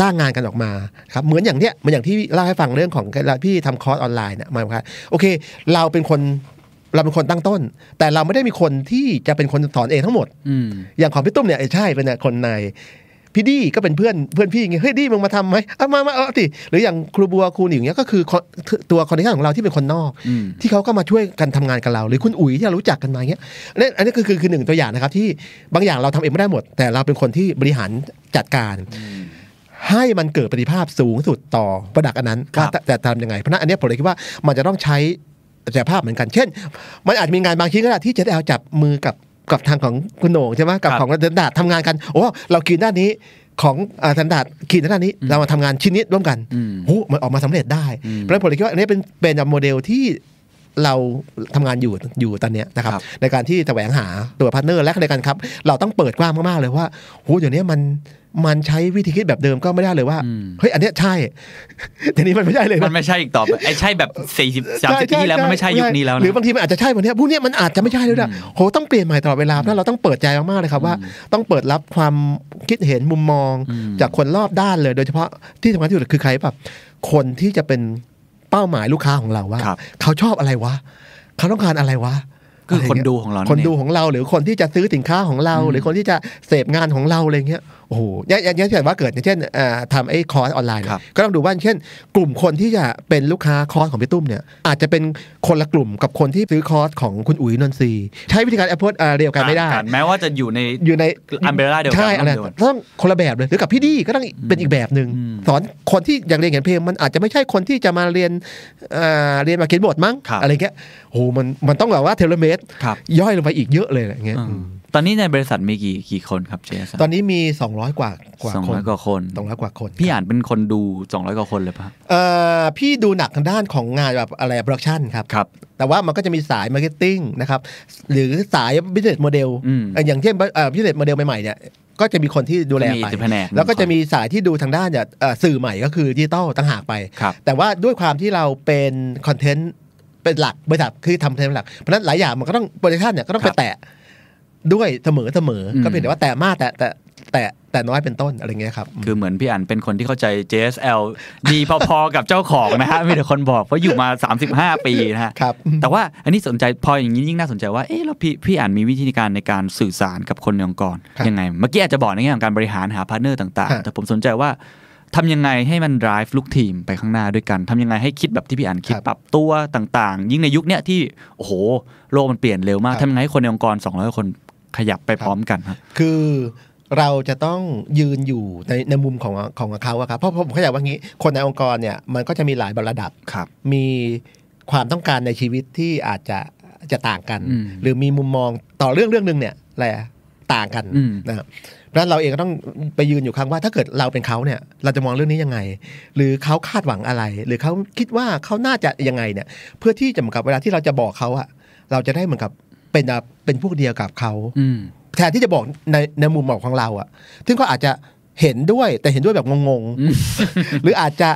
สร้างงานกันออกมาครับเหมือนอย่างเนี้ยมันอย่างที่เล่าให้ฟังเรื่องของพี่ทำคอร์สออนไลน์เนี่ยมาครับโอเค เราเป็นคนเราเป็นคนตั้งต้น แต่เราไม่ได้มีคนที่จะเป็นคนสอนเอง ทั้งหมดอย่างของพี่ตุ้มเนี่ยใช่เป็นคนในพี่ดี้ก็เป็นเพื่อนเพื่อนพี่ไงเฮ้ยดี้มึงมาทำไหมมามาเออติหรืออย่างครูบัวครูหนิงเนี้ยก็คือตัวคอนเนคชของเราที่เป็นคนนอก ที่เขาก็มาช่วยกันทำงานกับเรา หรือคุณอุ๋ยที่เรารู้จักกันมาเงี้ยนี่อันนี้คือคือหนึ่งตัวอย่างนะครับ ที่บางอย่างเราทำเองไม่ได้หมด แต่เราเป็นคนที่บริหารจัดการ ให้มันเกิดปฏิิภาพสูงสุดต่อประดักอันนั้นแต่ทำยังไงเพราะนั้นอันนี้ผมเลยคิดว่ามันจะต้องใช้แต่ภาพเหมือนกัน เช่นมันอาจจะมีงานบางชิ้นก็ได้ที่จะได้เอาจับมือกับกับทางของคุณโหน่งใช่ไหมกับของธันดาทำงานกัน โอ้เราขีดด้านนี้ของธันดาขีดด้านนี้เรามาทำงานชิ้นนี้ร่วมกันหูมันออกมาสำเร็จได้ เพราะผมเลยคิดว่า อันนี้เป็นเป็นโมเดลที่เราทำงานอยู่อยู่ตอนนี้นะครับ ในการที่แสวงหาตัวพาร์ทเนอร์และในการครับเราต้องเปิดกว้างมากๆเลยว่าโหเดี๋ยวนี้มันมันใช้วิธีคิดแบบเดิมก็ไม่ได้เลยว่าเฮ้ยอันเนี้ยใช่ตีนี้มันไม่ใช่เลยมันไม่ใช่อีกต่อไปไอ้ใช่แบบสี่สิบสามสิบปีแล้วมันไม่ใช่ยุคนี้แล้วหรือบางทีมันอาจจะใช่วันนี้พวกนี้มันอาจจะไม่ใช่แล้วนะโห ต้องเปลี่ยนใหม่ตลอดเวลาเพราะเราต้องเปิดใจมากๆเลยครับว่าต้องเปิดรับความคิดเห็นมุมมองจากคนรอบด้านเลย โดยเฉพาะที่สำคัญที่สุดคือใครแบบคนที่จะเป็นเป้าหมายลูกค้าของเราว่า เขาชอบอะไรวะ เขาต้องการอะไรวะคือคนดูของเราคนดูของเรา หรือคนที่จะซื้อสินค้าของเรา หรือคนที่จะเสพงานของเราอะไรเงี้ยโอ้โหอย่างเช่นง่นว่าเกิดอย่างเช่นทำไอ้คอร์สออนไลน์ก็ต้องดูว่าเช่น กลุ่มคนที่จะเป็นลูกค้าคอร์สของพี่ตุ้มเนี่ยอาจจะเป็นคนละกลุ่มกับคนที่ซื้อคอร์สของคุณอุ๋ยนนทรีใช้วิธีการแอปพลิเดียวกันไม่ได้ แม้ว่าจะอยู่ในอยู่ในอันเบร่าเดียวกันใช่อะไรต้องคนละแบบเลยหรือกับพี่ดีก็ต้องเป็นอีกแบบหนึ่งสอนคนที่อยากเรียนเขียนเพลงมันอาจจะไม่ใช่คนที่จะมาเรียนเรียนมาเขียนบทมั้งอะไรเงี้ยโอ้โหมันมันต้องแบบว่าเทเลเมตย่อยลงไปอีกเยอะเลยอย่างเงี้ยตอนนี้ในบริษัทมีกี่กี่คนครับเจสตอนนี้มี 200 กว่ากว่าสองคนร้อยกว่าคนสองร้อยกว่าคนพี่อ่านเป็นคนดู 200 กว่าคนเลยปะเอ่อพี่ดูหนักทางด้านของงานแบบอะไรโปรดักชันครับครับ แต่ว่ามันก็จะมีสายมาร์เก็ตติ้งนะครับหรือสายบิสเนสโอืมเอลอย่างเช่นบิสเนสโมเดลใหม่ๆเนี่ยก็จะมีคนที่ดูแลไปแล้วก็จะมีสายที่ดูทางด้านเนี่ยสื่อใหม่ก็คือดิจิตอลต่างหากไปครับแต่ว่าด้วยความที่เราเป็นคอนเทนต์เป็นหลักบริษัทคือทำคอนเทนต์เป็นหลักเพราะะนั้นหลายอย่างมันก็ต้องโปรดักชันเนี่ยก็ต้องไปแตะด้วยเสมอเสมอ ก็เป็นแต่ว่าแต่มากแต่แต่แต่แต่น้อยเป็นต้นอะไรเงี้ยครับ คือเหมือนพี่อันเป็นคนที่เข้าใจ JSL ดีพอๆกับเจ้าของนะฮะ มีแต่คนบอกเพราะอยู่มา 35 ปีนะฮะครับแต่ว่าอันนี้สนใจพออย่างนี้ยิ่งน่าสนใจว่าเออแล้วพี่พี่อันมีวิธีการในการสื่อสารกับคนในองค์กรยังไง เมื่อกี้อาจจะบอกในแง่ของการบริหารหาพาร์ทเนอร์ต่างๆ แต่ผมสนใจว่าทำยังไงให้มัน drive ลูกทีมไปข้างหน้าด้วยกันทำยังไงให้คิดแบบที่พี่อันคิดปรับตัวต่างๆ ยิ่งในยุคเนี้ยที่โอ้โหโลกมันเปลี่ยนเร็วมากทำยังไงให้คนในองค์กร200คนขยับไปพร้อมกันครับคือเราจะต้องยืนอยู่ในในมุมของของเขาครับเพราะผมเข้าใจว่างี้คนในองค์กรเนี่ยมันก็จะมีหลายระดับ มีความต้องการในชีวิตที่อาจจะจะต่างกัน หรือมีมุมมองต่อเรื่องเรื่องหนึ่งเนี่ยอะไรต่างกันนะครับแล้วเราเองก็ต้องไปยืนอยู่ครั้งว่า ถ้าเกิดเราเป็นเขาเนี่ยเราจะมองเรื่องนี้ยังไง หรือเขาคาดหวังอะไร หรือเขาคิดว่าเขาน่าจะยังไงเนี่ย เพื่อที่จะเหมือนกับเวลาที่เราจะบอกเขาอะเราจะได้เหมือนกับเป็นเป็นพวกเดียวกับเขาแทนที่จะบอกในในมุมมองของเราอะซึ่งก็อาจจะเห็นด้วยแต่เห็นด้วยแบบงงๆ หรืออาจจะ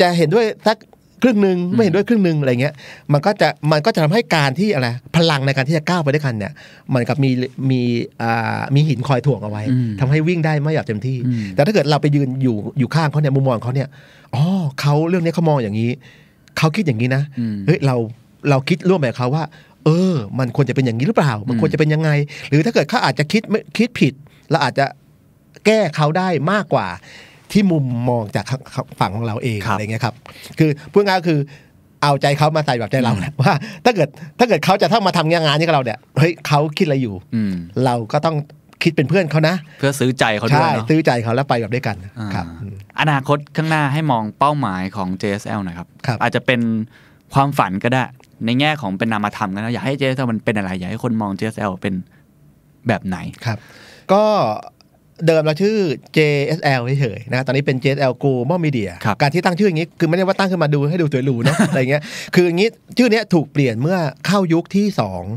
จะเห็นด้วยสักครึ่งหนึ่งไม่เห็นด้วยครึ่งหนึ่งอะไรเงี้ยมันก็จะมันก็จะทำให้การที่อะไร พลังในการที่จะก้าวไปด้วยกันเนี่ย มันกับมีมีอ่ามีหินคอยถ่วงเอาไว้ ทำให้วิ่งได้ไม่อยาบเต็มที่ แต่ถ้าเกิดเราไปยืนอยู่อยู่ข้างเขาเนี่ยมุมมองเขาเนี่ยอ๋อเขาเรื่องนี้เขามองอย่างนี้เขาคิดอย่างนี้นะเฮ้ยเราเราคิดร่วมกับเขาว่าเออ มันควรจะเป็นอย่างนี้หรือเปล่า มันควรจะเป็นยังไง หรือถ้าเกิดเขาอาจจะคิดคิดผิดเราอาจจะแก้เขาได้มากกว่า ที่มุมมองจากฝั่งของเราเองอะไรเงี้ยครับ คือพูดง่ายคือเอาใจเขามาใส่แบบใจเราแหละว่าถ้าเกิดถ้าเกิดเขาจะถ้ามาทำงานนี้กับเราเนี่ย เฮ้ยเขาคิดอะไรอยู่เราก็ต้องคิดเป็นเพื่อนเขานะ เพื่อซื้อใจเขาด้วยนาะซื้อใจเขาแล้วไปแบบด้วยกัน ครับ อนาคตข้างหน้าให้มองเป้าหมายของ JSL นะครับ อาจจะเป็นความฝันก็ได้ในแง่ของเป็นนามธรรมกันนะอยากให้เ s ลมันเป็นอะไรอยากให้คนมอง JSL เป็นแบบไหนครับ ก็เดิมเราชื่อ JSL เฉยๆนะ ตอนนี้เป็น JSL Global Media การที่ตั้งชื่ออย่างนี้ คือไม่ได้ว่าตั้งขึ้นมาดูให้ดูสวยหรูเนาะอะไรเงี้ยคืออย่างนี้ชื่อนี้ถูกเปลี่ยนเมื่อเข้ายุคที่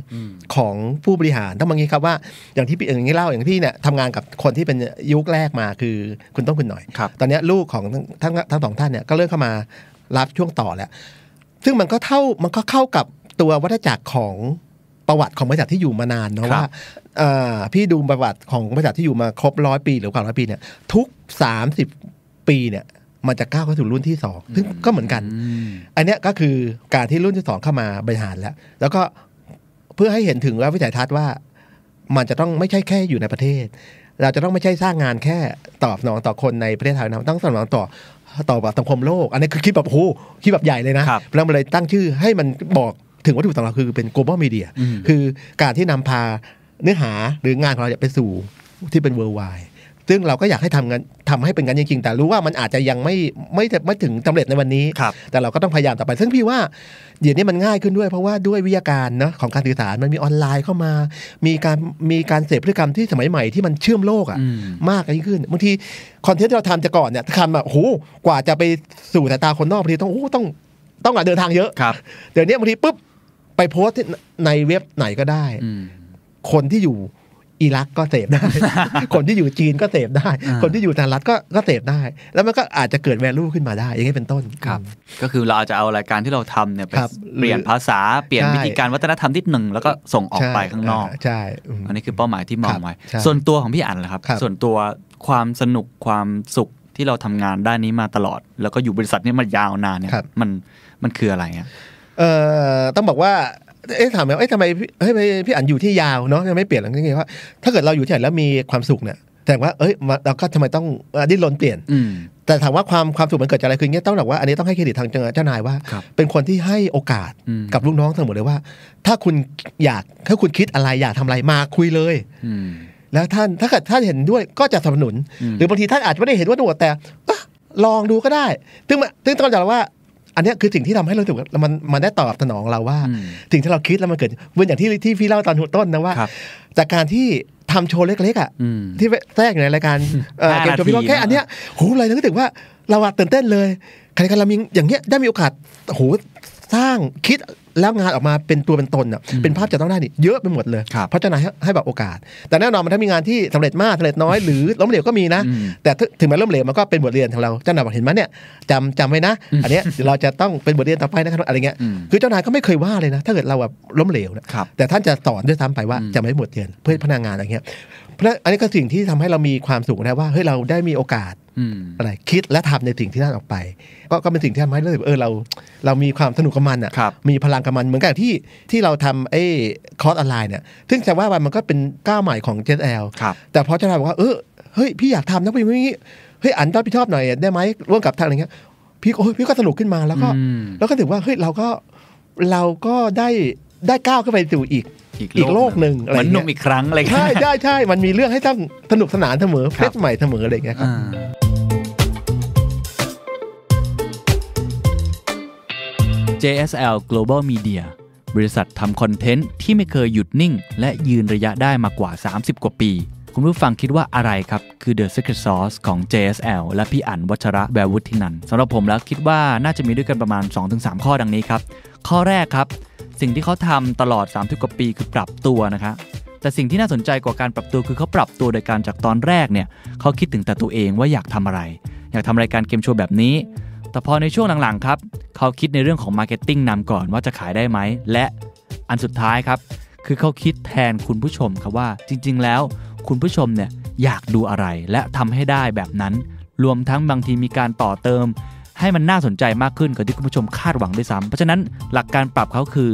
2 ของผู้บริหารต้องมองงี้ครับว่าอย่างที่พี่เอิงเล่าอย่างพี่เนี่ยทำงานกับคนที่เป็นยุคแรกมาคือคุณต้องคุณหน่อย ตอนนี้ลูกของทั้งทั้งสองท่านเนี่ยก็เริ่มเข้ามารับช่วงต่อแล้วซึ่งมันก็เท่ามันก็เข้ากับตัววัฏจักรของประวัติของบริษัทที่อยู่มานานเนาะว่าพี่ดูประวัติของบริษัทที่อยู่มาครบร้อยปีหรือกว่าร้อยปีเนี่ยทุกสามสิบปีเนี่ยมันจะก้าวเข้าสู่รุ่นที่สองซึ่งก็เหมือนกัน อันนี้ก็คือการที่รุ่นที่สองเข้ามาบริหารแล้วแล้วก็เพื่อให้เห็นถึงว่าวิสัยทัศน์ว่ามันจะต้องไม่ใช่แค่อยู่ในประเทศ เราจะต้องไม่ใช่สร้างงานแค่ตอบสนองต่อคนในประเทศไทยนะต้องสนองต่อต่อแบบสังคมโลกอันนี้คือคิดแบบโอ้คิดแบบใหญ่เลยนะลเราเลยตั้งชื่อให้มันบอก ถึงวัตถุประสงค์เราคือเป็น global media คือการที่นำพาเนื้อหาหรืองานของเราไปสู่ที่เป็น worldwide ซึ่งเราก็อยากให้ทำงานทำให้เป็นงานจริงๆ แต่รู้ว่ามันอาจจะยังไม่ไม่ไม่ถึงสาเร็จในวันนี้ แต่เราก็ต้องพยายามต่อไป ซึ่งพี่ว่า เดี๋ยวนี้มันง่ายขึ้นด้วย เพราะว่าด้วยวิทยาการเนาะของการสื่อสาร มันมีออนไลน์เข้ามา มีการมีการเสพพฤติกรรมที่สมัยใหม่ที่มันเชื่อมโลกอะมากยิ่งขึ้นบางที คอนเทนต์ที่เราทำจะก่อนเนี่ยทำแบบโหกว่าจะไปสู่สายตาคนนอกบางทีต้องโอ้ต้องต้องเดินทางเยอะเดี๋ยวนี้บางทีปุ๊บไปโพสในเว็บไหนก็ได้ คนที่อยู่อิรักก็เสพได้ คนที่อยู่จีนก็เสพได้ คนที่อยู่สหรัฐก็ก็เสพได้ แล้วมันก็อาจจะเกิดแวลูขึ้นมาได้ อย่างนี้เป็นต้นครับ ก็คือเราอาจจะเอารายการที่เราทำเนี่ยไปเปลี่ยนภาษา เปลี่ยนวิธีการวัฒนธรรมนิดหนึ่งแล้วก็ส่งออกไปข้างนอกใช่อันนี้คือเป้าหมายที่มองไว้ ส่วนตัวของพี่อั๋นเหรอครับ ส่วนตัวความสนุกความสุขที่เราทำงานด้านนี้มาตลอด แล้วก็อยู่บริษัทนี้มายาวนานเนี่ยมันมันคืออะไรอ่ะเอ่อต้องบอกว่าเอ๊ะถามแล้วเอ๊ะทำไมพี่เฮ้ยพี่อันอยู่ที่ยาวเนาะยังไม่เปลี่ยนอะไรเงียว่าถ้าเกิดเราอยู่ที่ไหนแล้วมีความสุขเนี่ยแต่ว่าเอ้ย เราก็ทำไมต้องดิ้นรนเปลี่ยนแต่ถามว่าความความสุขมันเกิดจากอะไรคือเงี้ยต้องบอกว่าอันนี้ต้องให้เครดิตทางเจ้านายว่า เป็นคนที่ให้โอกาสกับลูกน้องทั้งหมดเลยว่า ถ้าคุณอยากถ้าคุณคิดอะไรอยากทำอะไรมาคุยเลยแล้วท่านถ้าเกิดท่านเห็นด้วยก็จะสนับสนุน หรือบางทีท่านอาจจะไม่ได้เห็นว่าหนวแต่ ลองดูก็ได้ถึมงถึงต้องบอกว่าอันนี้คือสิ่งที่ทำให้เราถึงมันมันได้ตอบสนองเราว่า สิ่งที่เราคิดแล้วมันเกิดเหมือนอย่างที่ที่พี่เล่าตอนหัวต้นนะว่าจากการที่ทำโชว์เล็กๆอ่ะที่แทรกอยู่ในรายการเกมโชว์พี่ว่าแค่อันนี้โหอะไรนึกถึงว่าเราตื่นเต้นเลยใครกันเรามีอย่างเงี้ยได้มีโอกาสโหสร้างคิดแล้วงานออกมาเป็นตัวเป็นตนเป็นภาพจะต้องได้นี่เยอะไปหมดเลยเพราะัฒนาให้แบบโอกาส แต่แน่นอนมันถ้ามีงานที่สำเร็จมากสำเร็จน้อยหรือ ล้มเหลวก็มีนะ แต่ถึงแม้ล้มเหลวมันก็เป็นบทเรียนของเราเจ้านายบอกเห็นไหมเนี่ยจำจำไว้นะอันนี้เราจะต้องเป็นบทเรียนต่อไปนะครับอะไรเงี้ยคือเจ้านายก็ไม่เคยว่าเลยนะ ถ้าเกิดเราแบบล้มเหลวนะแต่ท่านจะสอนด้วยซ้ำไปว่าจะไม่หมดเรียนเพื่อพนักงานอะไรเงี้ยเพราะอันนี้ก็สิ่งที่ทำให้เรามีความสุขนะว่าเฮ้ยเราได้มีโอกาสอะไรคิดและทำในสิ่งที่น่าออกไป ก็ก็เป็นสิ่งที่ทำให้เราเออเราเรามีความสนุกกับมันอ่ะมีพลังกับมันเหมือนกับที่ที่เราทำไอ้คอร์สออนไลน์เนี่ยซึ่งต่ว่ามันก็เป็นก้าวใหม่ของ Gen L แต่พอจะทำว่าเออเฮ้ยพี่อยากทำนะพี่ไม่เฮ้ยอันรับผิดชอบหน่อย ได้ไหมร่วมกับทางอะไรเงี้ยพี่โอ้ยพี่ก็สนุกขึ้นมาแล้วก็แล้วก็ถือว่าเฮ้ยเราก็เราก็ได้ได้ก้าวขึ้นไปสู่อีกอีกโลกหนึ่งอะไรเมันนุ่มอีกครั้งอะไร ใช่ใช่ใช่ มันมีเรื่องให้ต้องสนุกสนานเสมอ เพชรใหม่เสมออะไรเงี้ยครับ JSL Global Media บริษัททำคอนเทนต์ที่ไม่เคยหยุดนิ่ง และยืนระยะได้มากว่า 30 กว่าปี คุณผู้ฟังคิดว่าอะไรครับ คือ The Secret Sauce ของ JSL และพี่อั๋นวัชระแวววุฒินันสำหรับผมแล้วคิดว่าน่าจะมีด้วยกันประมาณ 2-3 ข้อดังนี้ครับ ข้อแรกครับสิ่งที่เขาทำตลอด30กว่าปีคือปรับตัวนะคะแต่สิ่งที่น่าสนใจกว่าการปรับตัวคือเขาปรับตัวโดยการจากตอนแรกเนี่ยเขาคิดถึงแต่ตัวเองว่าอยากทำอะไรอยากทำรายการเกมโชว์แบบนี้ แต่พอในช่วงหลังๆครับเขาคิดในเรื่องของมาร์เก็ตติ้งนำก่อนว่าจะขายได้ไหมและอันสุดท้ายครับคือเขาคิดแทนคุณผู้ชมครับว่า จริงๆแล้ว คุณผู้ชมเนี่ยอยากดูอะไรและทำให้ได้แบบนั้น รวมทั้งบางทีมีการต่อเติมให้มันน่าสนใจมากขึ้นกว่าที่คุณผู้ชมคาดหวังด้วยซ้ำเพราะฉะนั้นหลักการปรับเขาคือ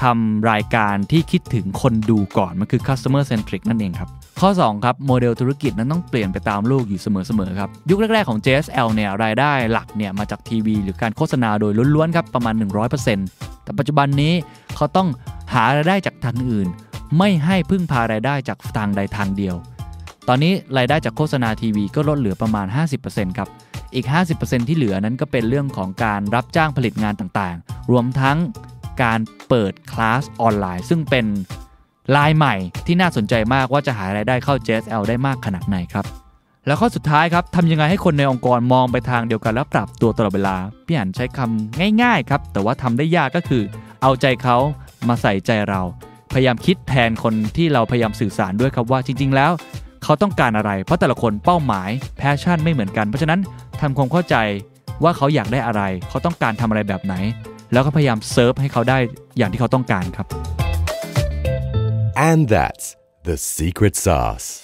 ทำรายการที่คิดถึงคนดูก่อนมันคือ customer centric นั่นเองครับข้อ2ครับโมเดลธุรกิจนั้นต้องเปลี่ยนไปตามโลกอยู่เสมอๆครับยุคแรกๆของ JSL เนี่ยรายได้หลักเนี่ยมาจากทีวีหรือการโฆษณาโดยล้วนๆครับประมาณ 100%แต่ปัจจุบันนี้เขาต้องหารายได้จากทางอื่น ไม่ให้พึ่งพารายได้จากทางใดทางเดียวตอนนี้รายได้จากโฆษณาทีวีก็ลดเหลือประมาณ 50%ครับ อีก 50%ที่เหลือนั้นก็เป็นเรื่องของการรับจ้างผลิตงานต่างๆ รวมทั้งการเปิดคลาสออนไลน์ซึ่งเป็นลายใหม่ที่น่าสนใจมากว่าจะหารายได้เข้า JSL ได้มากขนาดไหนครับ แล้วข้อสุดท้ายครับทำยังไงให้คนในองค์กรมองไปทางเดียวกันและปรับตัวตลอดเวลาพี่อันใช้คำง่ายๆครับแต่ว่าทำได้ยากก็คือ เอาใจเขามาใส่ใจเรา พยายามคิดแทนคนที่เราพยายามสื่อสารด้วยครับว่าจริง ๆ แล้วเขาต้องการอะไร เพราะแต่ละคนเป้าหมายแพชชั่นไม่เหมือนกัน เพราะฉะนั้นทำความเข้าใจว่าเขาอยากได้อะไร เขาต้องการทำอะไรแบบไหน แล้วก็พยายามเซิร์ฟให้เขาได้อย่างที่เขาต้องการครับ and that's the secret sauce